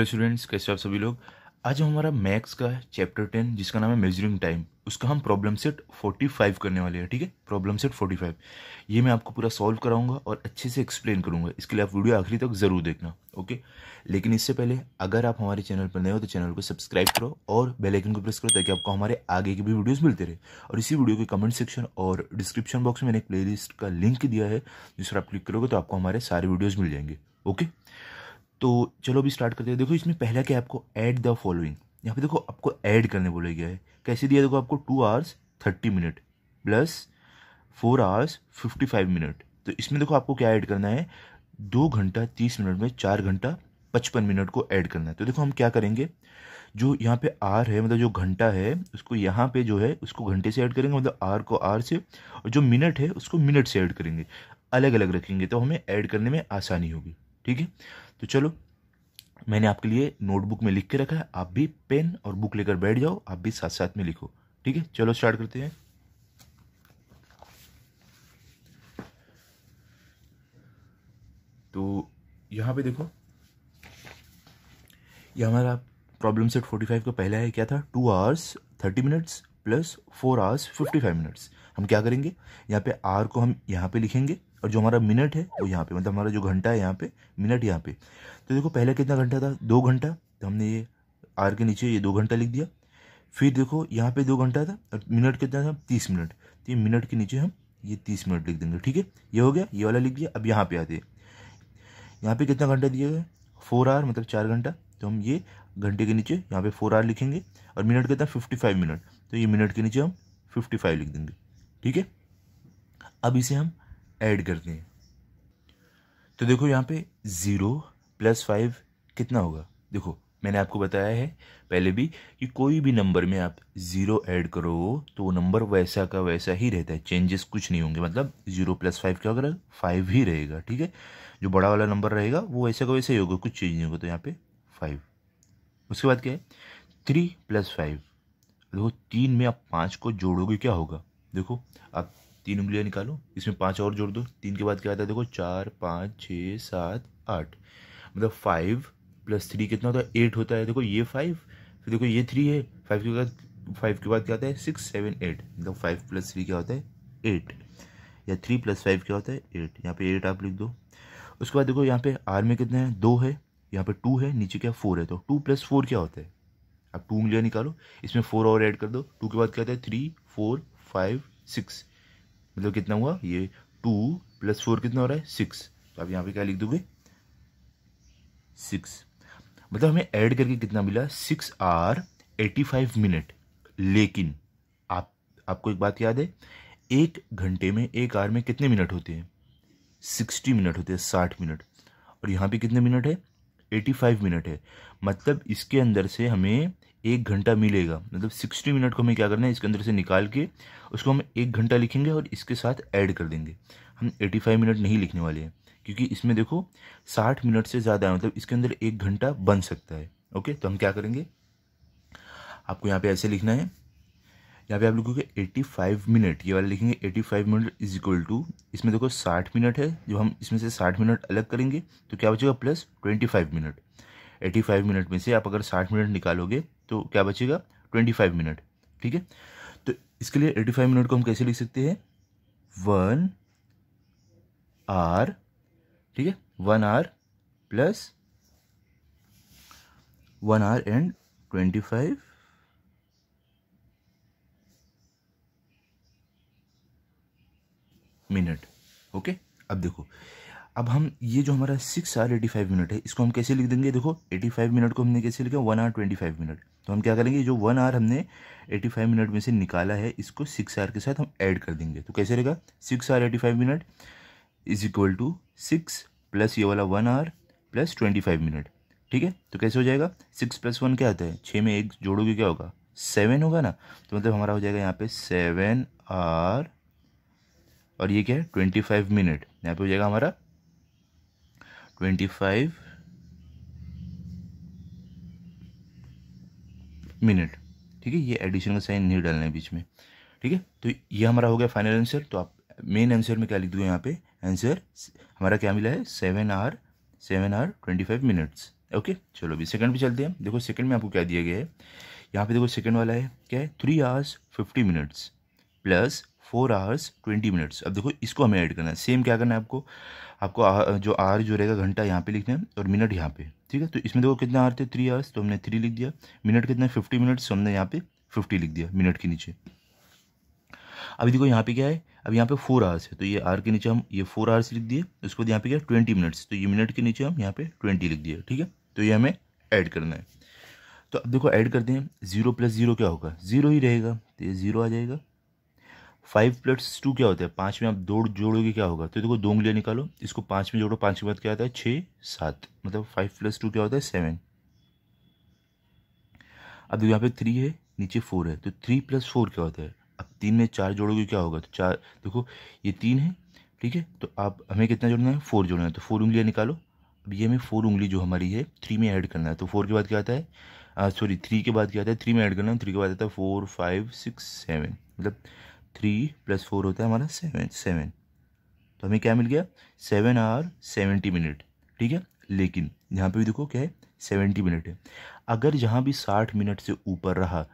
hello students कैसे आप सभी लोग आज हम हमारा मैथ्स का चैप्टर टेन जिसका नाम है मेजरिंग टाइम उसका हम प्रॉब्लम सेट फोर्टी फाइव करने वाले हैं ठीक है प्रॉब्लम सेट फोर्टी फाइव ये मैं आपको पूरा सॉल्व कराऊंगा और अच्छे से एक्सप्लेन करूंगा इसके लिए आप वीडियो आखिरी तक ज़रूर देखना ओके लेकिन इससे पहले अगर आप हमारे चैनल पर नए हो तो चैनल को सब्सक्राइब करो और बेलाइकन को प्रेस करो ताकि आपको हमारे आगे के भी वीडियोज़ मिलते रहे और इसी वीडियो के कमेंट सेक्शन और डिस्क्रिप्शन बॉक्स में मैंने एक प्लेलिस्ट का लिंक दिया है जिस पर आप क्लिक करोगे तो आपको हमारे सारे वीडियोज़ मिल जाएंगे ओके तो चलो अभी स्टार्ट करते हैं देखो इसमें पहला क्या है आपको ऐड द फॉलोइंग यहाँ पे देखो आपको ऐड करने बोला गया है कैसे दिया देखो आपको two hours thirty minute plus four hours fifty five minute तो इसमें देखो आपको क्या ऐड करना है दो घंटा तीस मिनट में चार घंटा पचपन मिनट को ऐड करना है तो देखो हम क्या करेंगे जो यहाँ पे आर है मतलब जो घंटा है उसको यहाँ पे जो है उसको घंटे से ऐड करेंगे मतलब आर को आर से और जो मिनट है उसको मिनट से ऐड करेंगे अलग अलग रखेंगे तो हमें ऐड करने में आसानी होगी ठीक है तो चलो मैंने आपके लिए नोटबुक में लिख के रखा है आप भी पेन और बुक लेकर बैठ जाओ आप भी साथ साथ में लिखो ठीक है चलो स्टार्ट करते हैं तो यहाँ पे देखो ये हमारा प्रॉब्लम सेट फोर्टी फाइव का पहला है क्या था two hours thirty minutes plus four hours fifty five minutes हम क्या करेंगे यहाँ पे आर को हम यहाँ पे लिखेंगे और जो हमारा मिनट है वो यहाँ पे मतलब हमारा जो घंटा है यहाँ पे मिनट यहाँ पे तो देखो पहले कितना घंटा था दो घंटा तो हमने ये आर के नीचे ये दो घंटा लिख दिया फिर देखो यहाँ पे दो घंटा था और मिनट कितना था तीस मिनट तो ये मिनट के नीचे हम ये तीस मिनट लिख देंगे ठीक है ये हो गया ये वाला लिख दिया अब यहाँ पे आते हैं यहाँ पे कितना घंटा दिया गया फोर आवर मतलब चार घंटा तो हम ये घंटे के नीचे यहाँ पे फोर आवर लिखेंगे और मिनट कितना फिफ्टी फाइव मिनट तो ये मिनट के नीचे हम फिफ्टी फाइव लिख देंगे ठीक है अब इसे हम ऐड कर दें तो देखो यहाँ पे ज़ीरो प्लस फाइव कितना होगा देखो मैंने आपको बताया है पहले भी कि कोई भी नंबर में आप ज़ीरो ऐड करो तो वो नंबर वैसा का वैसा ही रहता है चेंजेस कुछ नहीं होंगे मतलब ज़ीरो प्लस फाइव क्या होगा फाइव ही रहेगा ठीक है जो बड़ा वाला नंबर रहेगा वो वैसा का वैसा ही होगा कुछ चेंज नहीं होगा तो यहाँ पे फाइव उसके बाद क्या है थ्री प्लस फाइव देखो तीन में आप पाँच को जोड़ोगे क्या होगा देखो आप तीन उंगलियाँ निकालो इसमें पाँच और जोड़ दो तीन के बाद क्या आता है देखो चार पाँच छः सात आठ मतलब फाइव प्लस थ्री कितना होता है एट होता है देखो ये फाइव फिर देखो ये थ्री है फाइव के बाद फाइव के बाद क्या आता है सिक्स सेवन एट मतलब फाइव प्लस थ्री क्या होता है एट या थ्री प्लस फाइव क्या होता है एट यहाँ पे एट आप लिख दो उसके बाद देखो यहाँ पे आर में कितना है दो है यहाँ पे टू है नीचे क्या फोर है तो टू प्लस फोर क्या होता है आप टू उंगलियाँ निकालो इसमें फोर और ऐड कर दो टू के बाद क्या होता है थ्री फोर फाइव सिक्स मतलब कितना हुआ ये टू प्लस फोर कितना हो रहा है सिक्स तो आप यहाँ पे क्या लिख दोगे सिक्स मतलब हमें ऐड करके कितना मिला six hour eighty five minute लेकिन आप आपको एक बात याद है एक घंटे में एक आर में कितने मिनट होते हैं सिक्सटी मिनट होते हैं साठ मिनट और यहाँ पे कितने मिनट है एटी फाइव मिनट है मतलब इसके अंदर से हमें एक घंटा मिलेगा मतलब सिक्सटी मिनट को हमें क्या करना है इसके अंदर से निकाल के उसको हम एक घंटा लिखेंगे और इसके साथ ऐड कर देंगे हम एटी फाइव मिनट नहीं लिखने वाले हैं क्योंकि इसमें देखो साठ मिनट से ज़्यादा है मतलब इसके अंदर एक घंटा बन सकता है ओके तो हम क्या करेंगे आपको यहाँ पे ऐसे लिखना है यहाँ पे आप लिखोगे एट्टी फाइव मिनट ये वाला लिखेंगे eighty five minute is equal to इसमें देखो साठ मिनट है जब हम इसमें से साठ मिनट अलग करेंगे तो क्या बचेगा plus twenty five minute eighty five minute में से आप अगर साठ मिनट निकालोगे तो क्या बचेगा ट्वेंटी फाइव मिनट ठीक है तो इसके लिए एटी फाइव मिनट को हम कैसे लिख सकते हैं वन आर ठीक है one hour plus one hour and twenty five minute okay अब देखो अब हम ये जो हमारा six hour eighty five minute है इसको हम कैसे लिख देंगे देखो एटी फाइव मिनट को हमने कैसे लिखा one hour twenty five minute तो हम क्या करेंगे जो वन आर हमने एटी फाइव मिनट में से निकाला है इसको सिक्स आर के साथ हम ऐड कर देंगे तो कैसे रहेगा six hour eighty five minute is equal to six plus ये वाला one hour plus twenty five minute ठीक है तो कैसे हो जाएगा सिक्स प्लस वन क्या आता है छः में एक जोड़ोगे क्या होगा सेवन होगा ना तो मतलब हमारा हो जाएगा यहाँ पे सेवन आर और ये क्या है ट्वेंटी फाइव मिनट यहाँ पे हो जाएगा हमारा ट्वेंटी फाइव मिनट ठीक है ये एडिशन का साइन नहीं डालना है बीच में ठीक है तो ये हमारा हो गया फाइनल आंसर तो आप मेन आंसर में क्या लिख दो यहाँ पे आंसर हमारा क्या मिला है seven hour seven hour twenty five minutes okay चलो अभी सेकंड पे चलते हैं देखो सेकंड में आपको क्या दिया गया है यहाँ पे देखो सेकंड वाला है क्या है three hours fifty minutes plus four hours twenty minutes अब देखो इसको हमें ऐड करना है सेम क्या करना है आपको आपको जो आर जो रहेगा घंटा यहाँ पे लिखना है और मिनट यहाँ पे ठीक है तो इसमें देखो कितना आर थे थ्री आवर्स तो हमने थ्री लिख दिया मिनट कितना है फिफ्टी मिनट्स तो हमने यहाँ पे फिफ्टी लिख दिया मिनट के नीचे अभी देखो यहाँ पे क्या है अब यहाँ पे फोर आवर्स है तो ये आर के नीचे हम ये फोर आवर्स लिख दिए उसके बाद यहाँ पे क्या ट्वेंटी मिनट्स तो ये मिनट के नीचे हम यहाँ पे ट्वेंटी लिख दिए ठीक है तो ये हमें ऐड करना है तो अब देखो ऐड करते हैं जीरो प्लस जीरो क्या होगा जीरो ही रहेगा तो ये जीरो आ जाएगा फाइव प्लस टू क्या होता है पाँच में आप दो जोड़ोगे क्या होगा तो देखो दो उंगलियाँ निकालो इसको पाँच में जोड़ो पाँच के बाद क्या होता है छः सात मतलब फाइव प्लस टू क्या होता है सेवन अब देखो यहाँ पे थ्री है नीचे फोर है तो थ्री प्लस फोर क्या होता है अब तीन में चार जोड़ोगे क्या होगा तो चार देखो ये तीन है ठीक है तो आप हमें कितना जोड़ना है फोर जोड़ना है तो फोर उंगलियाँ निकालो अब ये हमें फोर उंगली जो हमारी है थ्री में ऐड करना है तो फोर के बाद क्या आता है सॉरी थ्री के बाद क्या आता है थ्री में ऐड करना है थ्री के बाद आता है फोर फाइव सिक्स सेवन मतलब थ्री प्लस फोर होता है हमारा सेवन सेवन तो हमें क्या मिल गया सेवन आवर सेवेंटी मिनट ठीक है लेकिन यहाँ पे भी देखो क्या है सेवेंटी मिनट है अगर जहाँ भी साठ मिनट से ऊपर रहा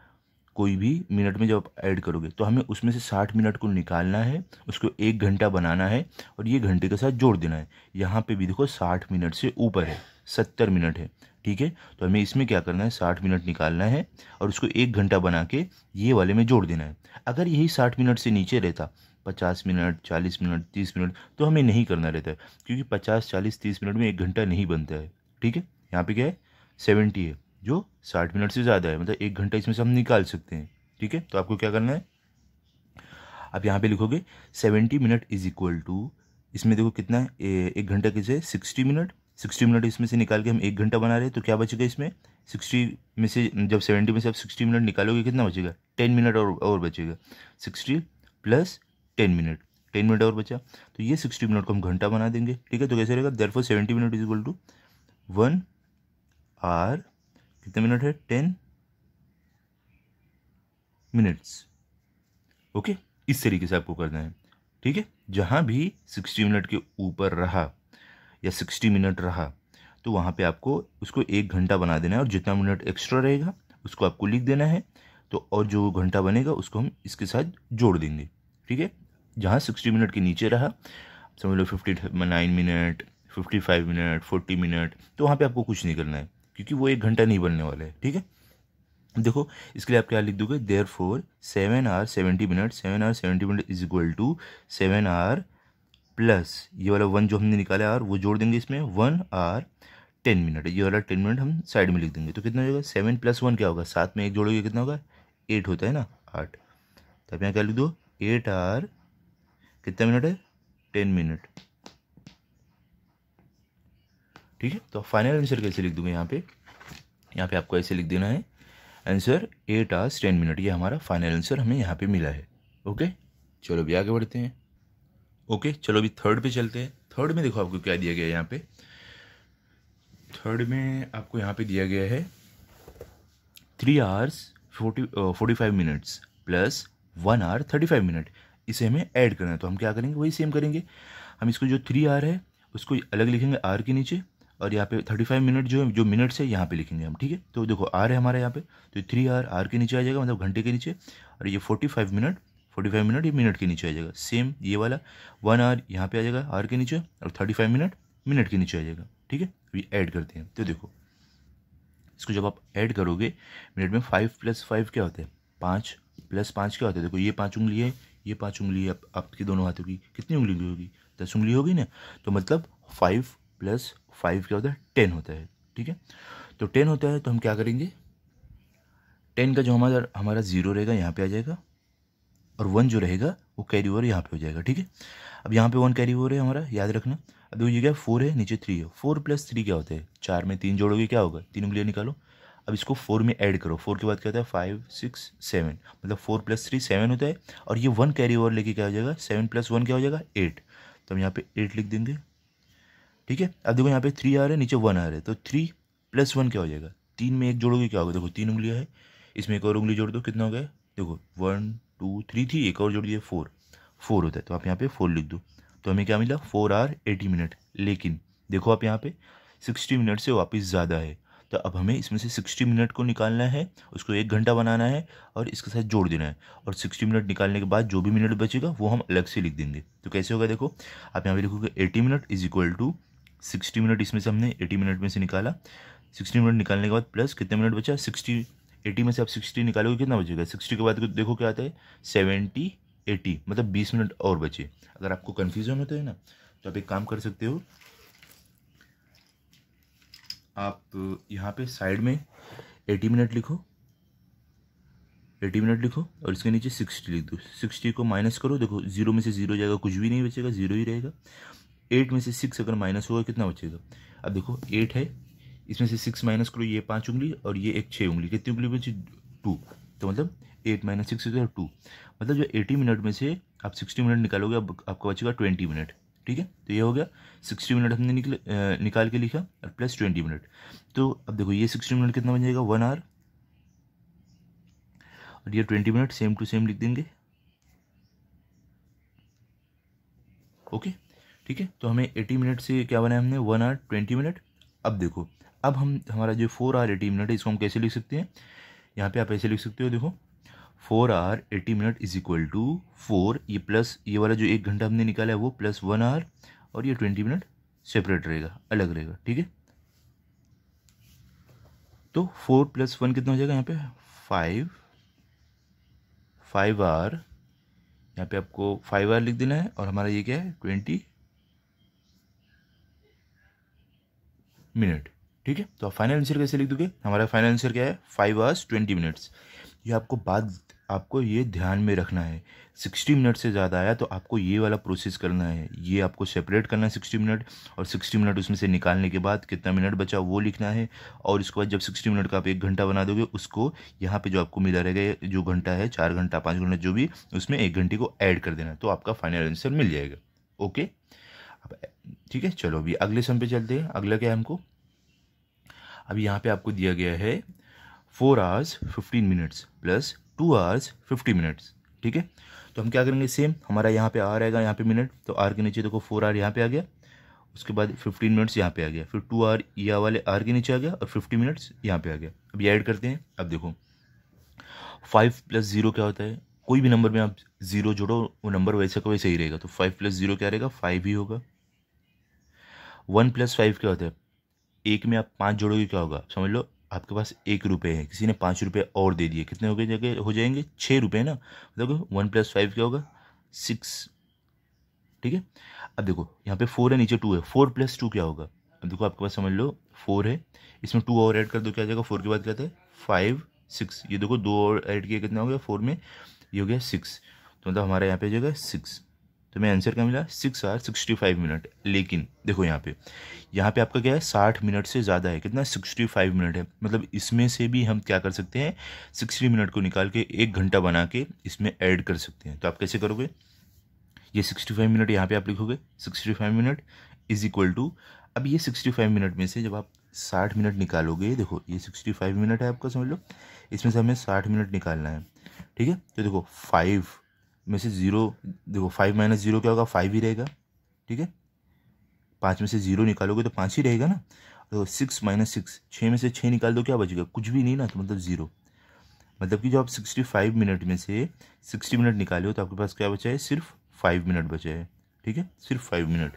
कोई भी मिनट में जब आप ऐड करोगे तो हमें उसमें से साठ मिनट को निकालना है उसको एक घंटा बनाना है और ये घंटे के साथ जोड़ देना है यहाँ पे भी देखो साठ मिनट से ऊपर है सत्तर मिनट है ठीक है तो हमें इसमें क्या करना है साठ मिनट निकालना है और उसको एक घंटा बना के ये वाले में जोड़ देना है अगर यही साठ मिनट से नीचे रहता पचास मिनट चालीस मिनट तीस मिनट तो हमें नहीं करना रहता है क्योंकि पचास चालीस तीस मिनट में एक घंटा नहीं बनता है ठीक है यहाँ पे क्या है सेवेंटी है जो साठ मिनट से ज़्यादा है मतलब एक घंटा इसमें से हम निकाल सकते हैं ठीक है तो आपको क्या करना है आप यहाँ पे लिखोगे seventy minute is equal to इसमें देखो कितना है एक घंटा किसे सिक्सटी मिनट सिक्सटी मिनट इसमें से निकाल के हम एक घंटा बना रहे हैं तो क्या बचेगा इसमें सिक्सटी में से जब सेवेंटी में से आप सिक्सटी मिनट निकालोगे कितना बचेगा टेन मिनट और और बचेगा sixty plus ten minute ten minute और बचा तो ये सिक्सटी मिनट को हम घंटा बना देंगे ठीक है तो कैसे रहेगा there four seventy minute is equal to one hour कितने मिनट है टेन मिनट्स ओके इस तरीके से आपको करना है ठीक है जहाँ भी सिक्सटी मिनट के ऊपर रहा या सिक्सटी मिनट रहा तो वहाँ पे आपको उसको एक घंटा बना देना है और जितना मिनट एक्स्ट्रा रहेगा उसको आपको लिख देना है तो और जो घंटा बनेगा उसको हम इसके साथ जोड़ देंगे ठीक है जहाँ सिक्सटी मिनट के नीचे रहा समझ लो fifty nine minute fifty five minute forty minute तो वहाँ पे आपको कुछ नहीं करना है क्योंकि वो एक घंटा नहीं बनने वाला है ठीक है देखो इसके लिए आप क्या लिख दोगे there four seven hour seventy minute seven hour seventy minute is equal to seven hour plus ये वाला वन जो हमने निकाला आर वो जोड़ देंगे इसमें वन आर टेन मिनट ये वाला टेन मिनट हम साइड में लिख देंगे तो कितना होगा सेवन प्लस वन क्या होगा सात में एक जोड़ोगे कितना होगा एट होता है ना आठ तो आप यहाँ क्या लिख दो एट आर कितना मिनट है टेन मिनट ठीक है तो फाइनल आंसर कैसे लिख दूंगा यहाँ पे यहाँ पे आपको ऐसे लिख देना है answer eight hours ten minute ये हमारा फाइनल आंसर हमें यहाँ पे मिला है ओके चलो भी आगे बढ़ते हैं ओके चलो अभी थर्ड पे चलते हैं थर्ड में देखो आपको क्या दिया गया है यहाँ पे थर्ड में आपको यहाँ पे दिया गया है three hours forty forty five minutes plus one hour thirty five minute इसे हमें ऐड करना है तो हम क्या करेंगे वही सेम करेंगे हम इसको जो थ्री आर है उसको अलग लिखेंगे आर के नीचे और यहाँ पे थर्टी फाइव मिनट जो है जो मिनट्स है यहाँ पे लिखेंगे हम ठीक है तो देखो आर है हमारा यहाँ पे तो थ्री आर आर के नीचे आ जाएगा मतलब घंटे के नीचे और ये forty five minute forty five minute ये मिनट के नीचे आ जाएगा सेम ये वाला वन आवर यहाँ पे आ जाएगा आर के नीचे और थर्टी फाइव मिनट मिनट के नीचे आ जाएगा ठीक है अभी ऐड करते हैं तो देखो इसको जब आप ऐड करोगे मिनट में फाइव प्लस फाइव क्या होता है पाँच प्लस पाँच क्या होता है देखो ये पाँच उंगली है ये पाँच उंगली है आप, आपकी दोनों हाथों की कितनी उंगली होगी दस उंगली होगी ना तो मतलब फाइव प्लस फाइव क्या होता है टेन होता है ठीक है तो टेन होता है तो हम क्या करेंगे टेन का जो हमारा हमारा ज़ीरो रहेगा यहाँ पे आ जाएगा और वन जो रहेगा वो कैरी ओवर यहाँ पे हो जाएगा ठीक है अब यहाँ पे वन कैरी ओवर है हमारा याद रखना अब देखो ये क्या फोर है नीचे थ्री है फोर प्लस थ्री क्या होता है चार में तीन जोड़ोगे क्या होगा तीन उंगलियाँ निकालो अब इसको फोर में ऐड करो फोर के बाद क्या होता है फाइव सिक्स सेवन मतलब फोर प्लस थ्री सेवन होता है और ये वन कैरी ओवर लेके क्या हो जाएगा सेवन प्लस वन क्या हो जाएगा एट तो हम यहाँ पे एट लिख देंगे ठीक है अब देखो यहाँ पे थ्री आ रहा है नीचे वन आ रहा है तो थ्री प्लस वन क्या हो जाएगा तीन में एक जोड़ोगे क्या होगा देखो तीन उंगलियाँ है इसमें एक और उंगली जोड़ दो कितना हो गया देखो वन टू थ्री थी एक और जोड़ दिया फोर फोर होता है तो आप यहाँ पे फोर लिख दो तो हमें क्या मिला फोर आर एटी मिनट लेकिन देखो आप यहाँ पे सिक्सटी मिनट से वापस ज़्यादा है तो अब हमें इसमें से सिक्सटी मिनट को निकालना है उसको एक घंटा बनाना है और इसके साथ जोड़ देना है और सिक्सटी मिनट निकालने के बाद जो भी मिनट बचेगा वो हम अलग से लिख देंगे तो कैसे होगा देखो आप यहाँ पे लिखोगे eighty minute is equal to sixty minute इसमें से हमने एटी मिनट में से निकाला सिक्सटी मिनट निकालने के बाद प्लस कितने मिनट बचा सिक्सटी एटी में से आप सिक्सटी निकालोगे कितना बचेगा सिक्सटी के बाद देखो क्या आता है सेवेंटी एटी मतलब बीस मिनट और बचे अगर आपको कन्फ्यूजन होता है ना तो आप एक काम कर सकते हो आप यहाँ पे साइड में एटी मिनट लिखो एटी मिनट लिखो और इसके नीचे सिक्सटी लिख दो सिक्सटी को माइनस करो देखो जीरो में से जीरो जाएगा कुछ भी नहीं बचेगा जीरो ही रहेगा एट में से सिक्स अगर माइनस होगा कितना बचेगा अब देखो एट है इसमें से सिक्स माइनस करो ये पाँच उंगली और ये एक छः उंगली कितनी उंगली बची टू तो मतलब एट माइनस सिक्स इधर टू मतलब जो एटी मिनट में से आप सिक्सटी मिनट निकालोगे अब आपका बचेगा ट्वेंटी मिनट ठीक है तो ये हो गया सिक्सटी मिनट हमने निकल निकाल के लिखा और प्लस ट्वेंटी मिनट तो अब देखो ये सिक्सटी मिनट कितना बन जाएगा वन आवर और ये twenty minute same to same लिख देंगे ओके ठीक है तो हमें एटी मिनट से क्या बनाया हमने वन आवर ट्वेंटी मिनट अब देखो अब हम हमारा जो फोर आर एटी मिनट है इसको हम कैसे लिख सकते हैं यहाँ पे आप ऐसे लिख सकते हो देखो four hour eighty minute is equal to four ये प्लस ये वाला जो एक घंटा हमने निकाला है वो प्लस वन आर और ये ट्वेंटी मिनट सेपरेट रहेगा अलग रहेगा ठीक है तो फोर प्लस वन कितना हो जाएगा यहाँ पे फाइव फाइव आर यहाँ पे आपको फाइव आर लिख देना है और हमारा ये क्या है ट्वेंटी मिनट ठीक है तो आप फाइनल आंसर कैसे लिख दोगे हमारा फाइनल आंसर क्या है फाइव आवर्स ट्वेंटी मिनट्स ये आपको बात आपको ये ध्यान में रखना है सिक्सटी मिनट से ज़्यादा आया तो आपको ये वाला प्रोसेस करना है ये आपको सेपरेट करना है सिक्सटी मिनट और सिक्सटी मिनट उसमें से निकालने के बाद कितना मिनट बचा वो लिखना है और उसके बाद जब सिक्सटी मिनट का आप एक घंटा बना दोगे उसको यहाँ पे जो आपको मिला रहेगा जो घंटा है चार घंटा पाँच घंटा जो भी उसमें एक घंटे को ऐड कर देना है तो आपका फाइनल आंसर मिल जाएगा ओके ठीक है चलो अभी अगले सम पे चलते हैं अगला क्या है हमको अब यहाँ पे आपको दिया गया है four hours fifteen minutes plus two hours fifty minutes ठीक है तो हम क्या करेंगे सेम हमारा यहाँ पे आर आएगा यहाँ पे मिनट तो आर के नीचे देखो फोर आर यहाँ पे आ गया उसके बाद फिफ्टीन मिनट्स यहाँ पे आ गया फिर टू आर या वाले आर के नीचे आ गया और फिफ्टी मिनट्स यहाँ पे आ गया अब ये ऐड करते हैं अब देखो फाइव प्लस ज़ीरो क्या होता है कोई भी नंबर में आप ज़ीरो जोड़ो वो नंबर वैसे का वैसे ही रहेगा तो फाइव प्लस ज़ीरो क्या रहेगा फाइव ही होगा वन प्लस फाइव क्या होता है एक में आप पाँच जोड़ोगे तो क्या होगा समझ लो आपके पास एक रुपये है किसी ने पाँच रुपये और दे दिए कितने हो गए जगह हो जाएंगे छः रुपये ना देखो वन प्लस फाइव क्या होगा सिक्स ठीक है अब देखो यहाँ पे फोर है नीचे टू है फोर प्लस टू क्या होगा अब देखो आपके पास समझ लो फोर है इसमें टू और ऐड कर दो क्या जाएगा फोर के बाद क्या था फाइव सिक्स ये देखो दो और ऐड किया कितना हो गया फोर में ये हो गया सिक्स तो मतलब हमारा यहाँ पे जो है सिक्स तो मैं आंसर क्या मिला six hour sixty five minute लेकिन देखो यहाँ पे यहाँ पे आपका क्या है साठ मिनट से ज़्यादा है कितना सिक्सटी फाइव मिनट है मतलब इसमें से भी हम क्या कर सकते हैं सिक्सटी मिनट को निकाल के एक घंटा बना के इसमें ऐड कर सकते हैं तो आप कैसे करोगे ये सिक्सटी फाइव मिनट यहाँ पे आप लिखोगे sixty five minute is equal to अब ये सिक्सटी फाइव मिनट में से जब आप साठ मिनट निकालोगे देखो ये सिक्सटी फाइव मिनट है आपका समझ लो इसमें से हमें साठ मिनट निकालना है ठीक है तो देखो फाइव में से ज़ीरो देखो फाइव माइनस ज़ीरो क्या होगा फाइव ही रहेगा ठीक है पाँच में से ज़ीरो निकालोगे तो पाँच ही रहेगा ना देखो सिक्स माइनस सिक्स छः में से छः निकाल दो क्या बचेगा कुछ भी नहीं ना तो मतलब ज़ीरो मतलब कि जो आप सिक्सटी फाइव मिनट में से सिक्सटी मिनट निकाले हो तो आपके पास क्या बचा है सिर्फ फाइव मिनट बचा है ठीक है सिर्फ फाइव मिनट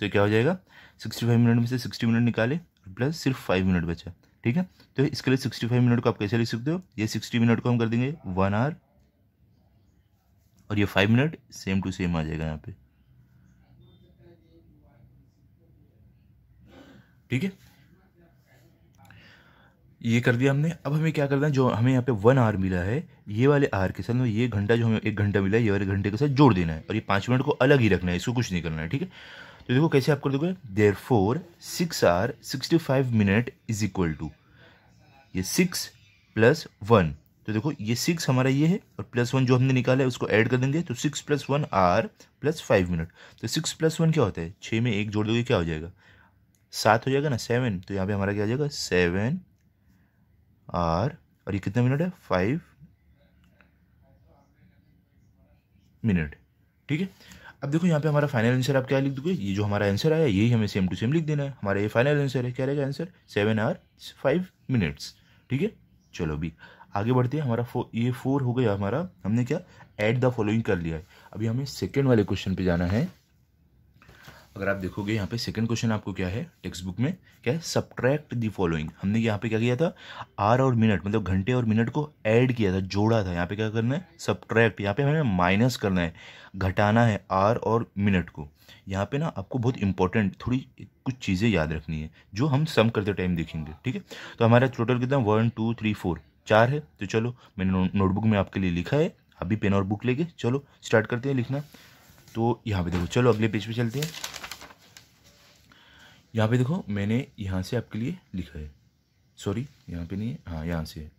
तो क्या हो जाएगा सिक्सटी फाइव मिनट में से सिक्सटी मिनट निकाले प्लस सिर्फ फाइव मिनट बचा ठीक है तो इसके लिए सिक्सटी फाइव मिनट को आप कैसे लिख सकते हो ये सिक्सटी मिनट को हम कर देंगे वन आवर और ये five minute same to same आ जाएगा यहाँ पे ठीक है ये कर दिया हमने अब हमें क्या करना है जो हमें यहाँ पे वन आर मिला है ये वाले आर के साथ में ये घंटा जो हमें एक घंटा मिला है ये वाले घंटे के साथ जोड़ देना है और ये पाँच मिनट को अलग ही रखना है इसको कुछ नहीं करना है ठीक है तो देखो कैसे आप कर दोगे there four six hour sixty five minute is equal to ये सिक्स प्लस वन तो देखो ये सिक्स हमारा ये है और प्लस वन जो हमने निकाला है उसको ऐड कर देंगे तो six plus one hour plus five minute तो सिक्स प्लस वन क्या होता है छः में एक जोड़ दोगे क्या हो जाएगा सात हो जाएगा ना सेवन तो यहाँ पे हमारा क्या आ जाएगा सेवन आर और ये कितना मिनट है फाइव मिनट ठीक है अब देखो यहाँ पे हमारा फाइनल आंसर आप क्या लिख दोगे ये जो हमारा आंसर आया यही हमें सेम टू सेम लिख देना है हमारा ये फाइनल आंसर है क्या रहेगा answer seven hour five minutes ठीक है चलो भी आगे बढ़ते हैं हमारा फो, ये फोर हो गया हमारा हमने क्या ऐड द फॉलोइंग कर लिया है अभी हमें सेकेंड वाले क्वेश्चन पे जाना है अगर आप देखोगे यहाँ पे सेकंड क्वेश्चन आपको क्या है टेक्स्ट बुक में क्या है सब्ट्रैक्ट दी फॉलोइंग हमने यहाँ पे क्या किया था आर और मिनट मतलब घंटे और मिनट को ऐड किया था जोड़ा था यहाँ पे क्या करना है सब्ट्रैक्ट यहाँ पे हमें माइनस करना है घटाना है आर और मिनट को यहाँ पे ना आपको बहुत इंपॉर्टेंट थोड़ी कुछ चीज़ें याद रखनी है जो हम सम करते टाइम देखेंगे ठीक है तो हमारा टोटल कितना वन टू थ्री फोर चार है तो चलो मैंने नोटबुक में आपके लिए लिखा है आप भी पेन और बुक लेके चलो स्टार्ट करते हैं लिखना तो यहाँ पे देखो चलो अगले पेज पे चलते हैं यहाँ पे देखो मैंने यहाँ से आपके लिए लिखा है सॉरी यहाँ पे नहीं है हाँ यहाँ से है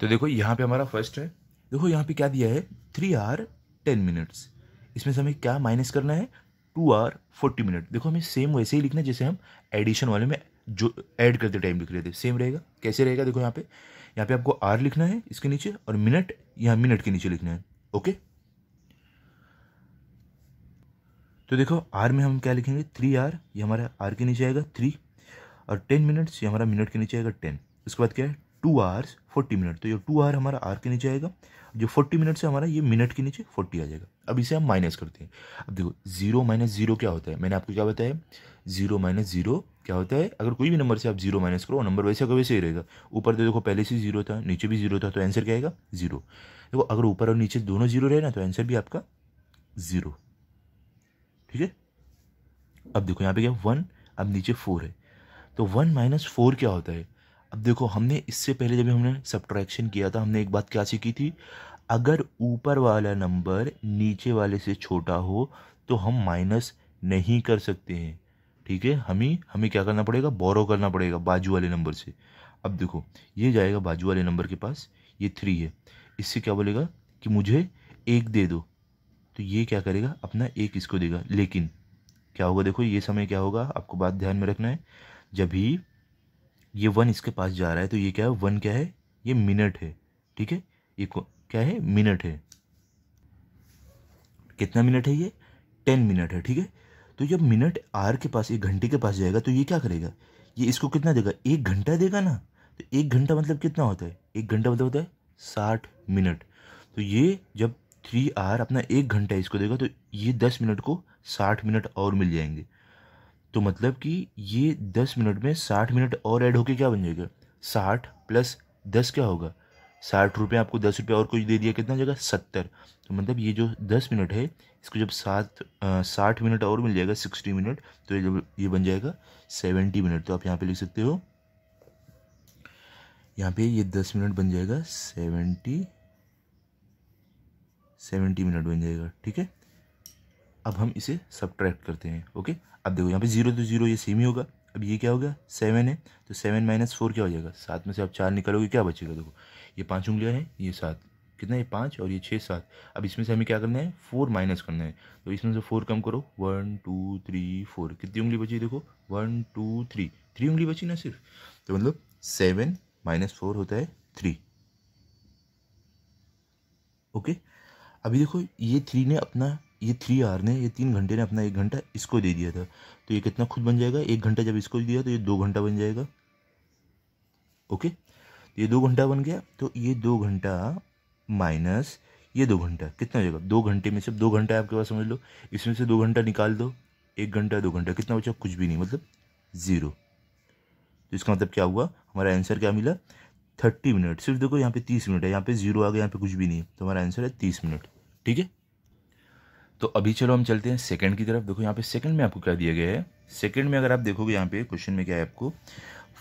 तो देखो यहाँ पे हमारा फर्स्ट है देखो यहाँ पे क्या दिया है थ्री आर टेन मिनट्स इसमें से हमें क्या माइनस करना है टू आर फोर्टी मिनट देखो हमें सेम वैसे ही लिखना है जैसे हम एडिशन वाले में जो ऐड करते टाइम लिख रहे थे सेम रहेगा कैसे रहेगा देखो यहाँ पे यहाँ पे आपको आर लिखना है इसके नीचे और मिनट यहाँ मिनट के नीचे लिखना है ओके तो देखो आर में हम क्या लिखेंगे थ्री आर ये हमारा आर के नीचे आएगा थ्री और टेन मिनट्स ये हमारा मिनट के नीचे आएगा टेन उसके बाद क्या है टू आवर्स फोर्टी मिनट तो ये टू आर हमारा आर के नीचे आएगा जो फोर्टी मिनट्स है हमारा ये मिनट के नीचे फोर्टी आ जाएगा अब इसे हम माइनस करते हैं अब देखो जीरो माइनस जीरो क्या होता है मैंने आपको क्या बताया जीरो माइनस जीरो क्या होता है अगर कोई भी नंबर से आप जीरो माइनस करो नंबर वैसे का वैसे ही रहेगा ऊपर तो देखो पहले से जीरो था नीचे भी जीरो था तो आंसर क्या आएगा जीरो देखो अगर ऊपर और नीचे दोनों जीरो रहे ना तो आंसर भी आपका जीरो ठीक है अब देखो यहाँ पे क्या वन अब नीचे फोर है तो वन माइनस फोर क्या होता है अब देखो हमने इससे पहले जब हमने सब्ट्रैक्शन किया था हमने एक बात क्या सीखी थी अगर ऊपर वाला नंबर नीचे वाले से छोटा हो तो हम माइनस नहीं कर सकते हैं ठीक है हमें हमें क्या करना पड़ेगा बोरो करना पड़ेगा बाजू वाले नंबर से अब देखो ये जाएगा बाजू वाले नंबर के पास ये थ्री है इससे क्या बोलेगा कि मुझे एक दे दो तो ये क्या करेगा अपना एक इसको देगा लेकिन क्या होगा देखो ये समय क्या होगा आपको बात ध्यान में रखना है जब ही ये वन इसके पास जा रहा है तो ये क्या है वन क्या है ये मिनट है ठीक है ये क्या है मिनट है कितना मिनट है ये टेन मिनट है ठीक है तो जब मिनट आर के पास एक घंटे के पास जाएगा तो ये क्या करेगा ये इसको कितना देगा एक घंटा देगा ना तो एक घंटा मतलब कितना होता है एक घंटा मतलब होता है साठ मिनट तो ये जब थ्री आर अपना एक घंटा इसको देगा तो ये दस मिनट को साठ मिनट और मिल जाएंगे तो मतलब कि ये दस मिनट में साठ मिनट और ऐड होके क्या बन जाएगा साठ प्लस दस क्या होगा साठ रुपये आपको दस रुपये और कुछ दे दिया कितना जगह सत्तर तो मतलब ये जो दस मिनट है इसको जब सात साठ मिनट और मिल जाएगा सिक्सटी मिनट तो ये जब ये बन जाएगा सेवेंटी मिनट तो आप यहाँ पे लिख सकते हो यहाँ पे ये दस मिनट बन जाएगा सेवेंटी सेवेंटी मिनट बन जाएगा ठीक है अब हम इसे सब्ट्रैक्ट करते हैं ओके अब देखो यहाँ पे ज़ीरो तो ज़ीरो ये सेम ही होगा अब ये क्या हो गया सेवन है तो सेवन माइनस फोर क्या हो जाएगा सात में से आप चार निकालोगे क्या बचेगा देखो ये पांच उंगलियां हैं ये सात कितना है पांच और ये छः सात अब इसमें से हमें क्या करना है फोर माइनस करना है तो इसमें से फोर कम करो वन टू थ्री फोर कितनी उंगली बची देखो वन टू थ्री थ्री उंगली बची ना सिर्फ तो मतलब सेवन माइनस फोर होता है थ्री ओके अभी देखो ये थ्री ने अपना ये थ्री आर ने ये तीन घंटे ने अपना एक घंटा इसको दे दिया था तो ये कितना खुद बन जाएगा एक घंटा जब इसको दिया तो ये दो घंटा बन जाएगा ओके ये दो घंटा बन गया तो ये दो घंटा माइनस ये दो घंटा कितना हो जाएगा दो घंटे में से दो घंटा आपके पास समझ लो इसमें से दो घंटा निकाल दो एक घंटा दो घंटा कितना बचा कुछ भी नहीं मतलब ज़ीरो तो इसका मतलब क्या हुआ हमारा आंसर क्या मिला थर्टी मिनट सिर्फ देखो यहाँ पे तीस मिनट है यहाँ पे ज़ीरो आ गया यहाँ पे कुछ भी नहीं है तो हमारा आंसर है तीस मिनट ठीक है तो अभी चलो हम चलते हैं सेकंड की तरफ देखो यहाँ पे सेकंड में आपको क्या दिया गया है सेकंड में अगर आप देखोगे यहाँ पे क्वेश्चन में क्या है आपको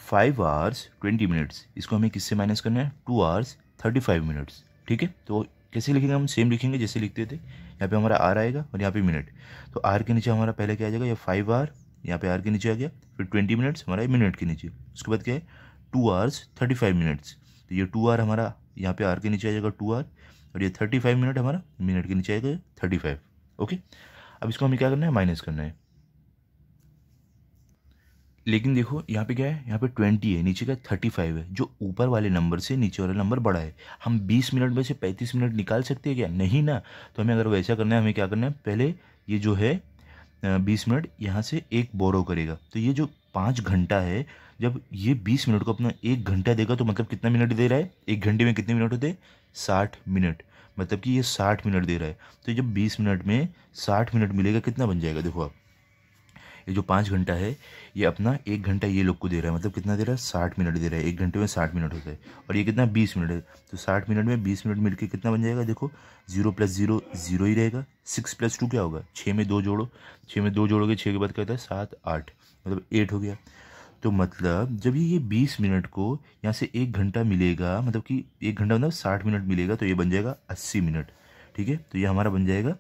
फाइव आवर्स ट्वेंटी मिनट्स इसको हमें किससे माइनस करना है two hours thirty five minutes ठीक है तो कैसे लिखेंगे हम सेम लिखेंगे जैसे लिखते थे यहाँ पे हमारा आर आएगा और यहाँ पे मिनट तो आर के नीचे हमारा पहले क्या आ जाएगा ये फाइव आर यहाँ पे आर के नीचे आ गया फिर ट्वेंटी मिनट्स हमारा मिनट के नीचे उसके बाद क्या है two hours thirty five minutes तो ये टू आर हमारा यहाँ पे आर के नीचे आ जाएगा टू आर और ये थर्टी फाइव मिनट हमारा मिनट के नीचे आएगा थर्टी फाइव ओके अब इसको हमें क्या करना है माइनस करना है लेकिन देखो यहाँ पे क्या है यहाँ पे ट्वेंटी है नीचे का थर्टी फाइव है जो ऊपर वाले नंबर से नीचे वाला नंबर बड़ा है हम बीस मिनट में से पैंतीस मिनट निकाल सकते हैं क्या नहीं ना तो हमें अगर वैसा करना है हमें क्या करना है पहले ये जो है बीस मिनट यहाँ से एक बोरो करेगा तो ये जो पाँच घंटा है जब ये बीस मिनट को अपना एक घंटा देगा तो मतलब कितना मिनट दे रहा है एक घंटे में कितने मिनट होते साठ मिनट मतलब कि ये साठ मिनट दे रहा है तो जब बीस मिनट में साठ मिनट मिलेगा कितना बन जाएगा देखो आप ये जो पाँच घंटा है ये अपना एक घंटा ये लोग को दे रहा है मतलब कितना दे रहा है साठ मिनट दे रहा है एक घंटे में साठ मिनट होता है और ये कितना बीस मिनट है तो साठ मिनट में बीस मिनट मिलकर कितना बन जाएगा देखो जीरो प्लस जीरो जीरो ही रहेगा सिक्स प्लस टू क्या होगा छः में दो जोड़ो छः में दो जोड़ोगे छः के बाद क्या होता है सात आठ मतलब एट हो गया तो मतलब जब ये ये बीस मिनट को यहाँ से एक घंटा मिलेगा मतलब कि एक घंटा मतलब साठ मिनट मिलेगा तो ये बन जाएगा अस्सी मिनट ठीक है तो ये हमारा बन जाएगा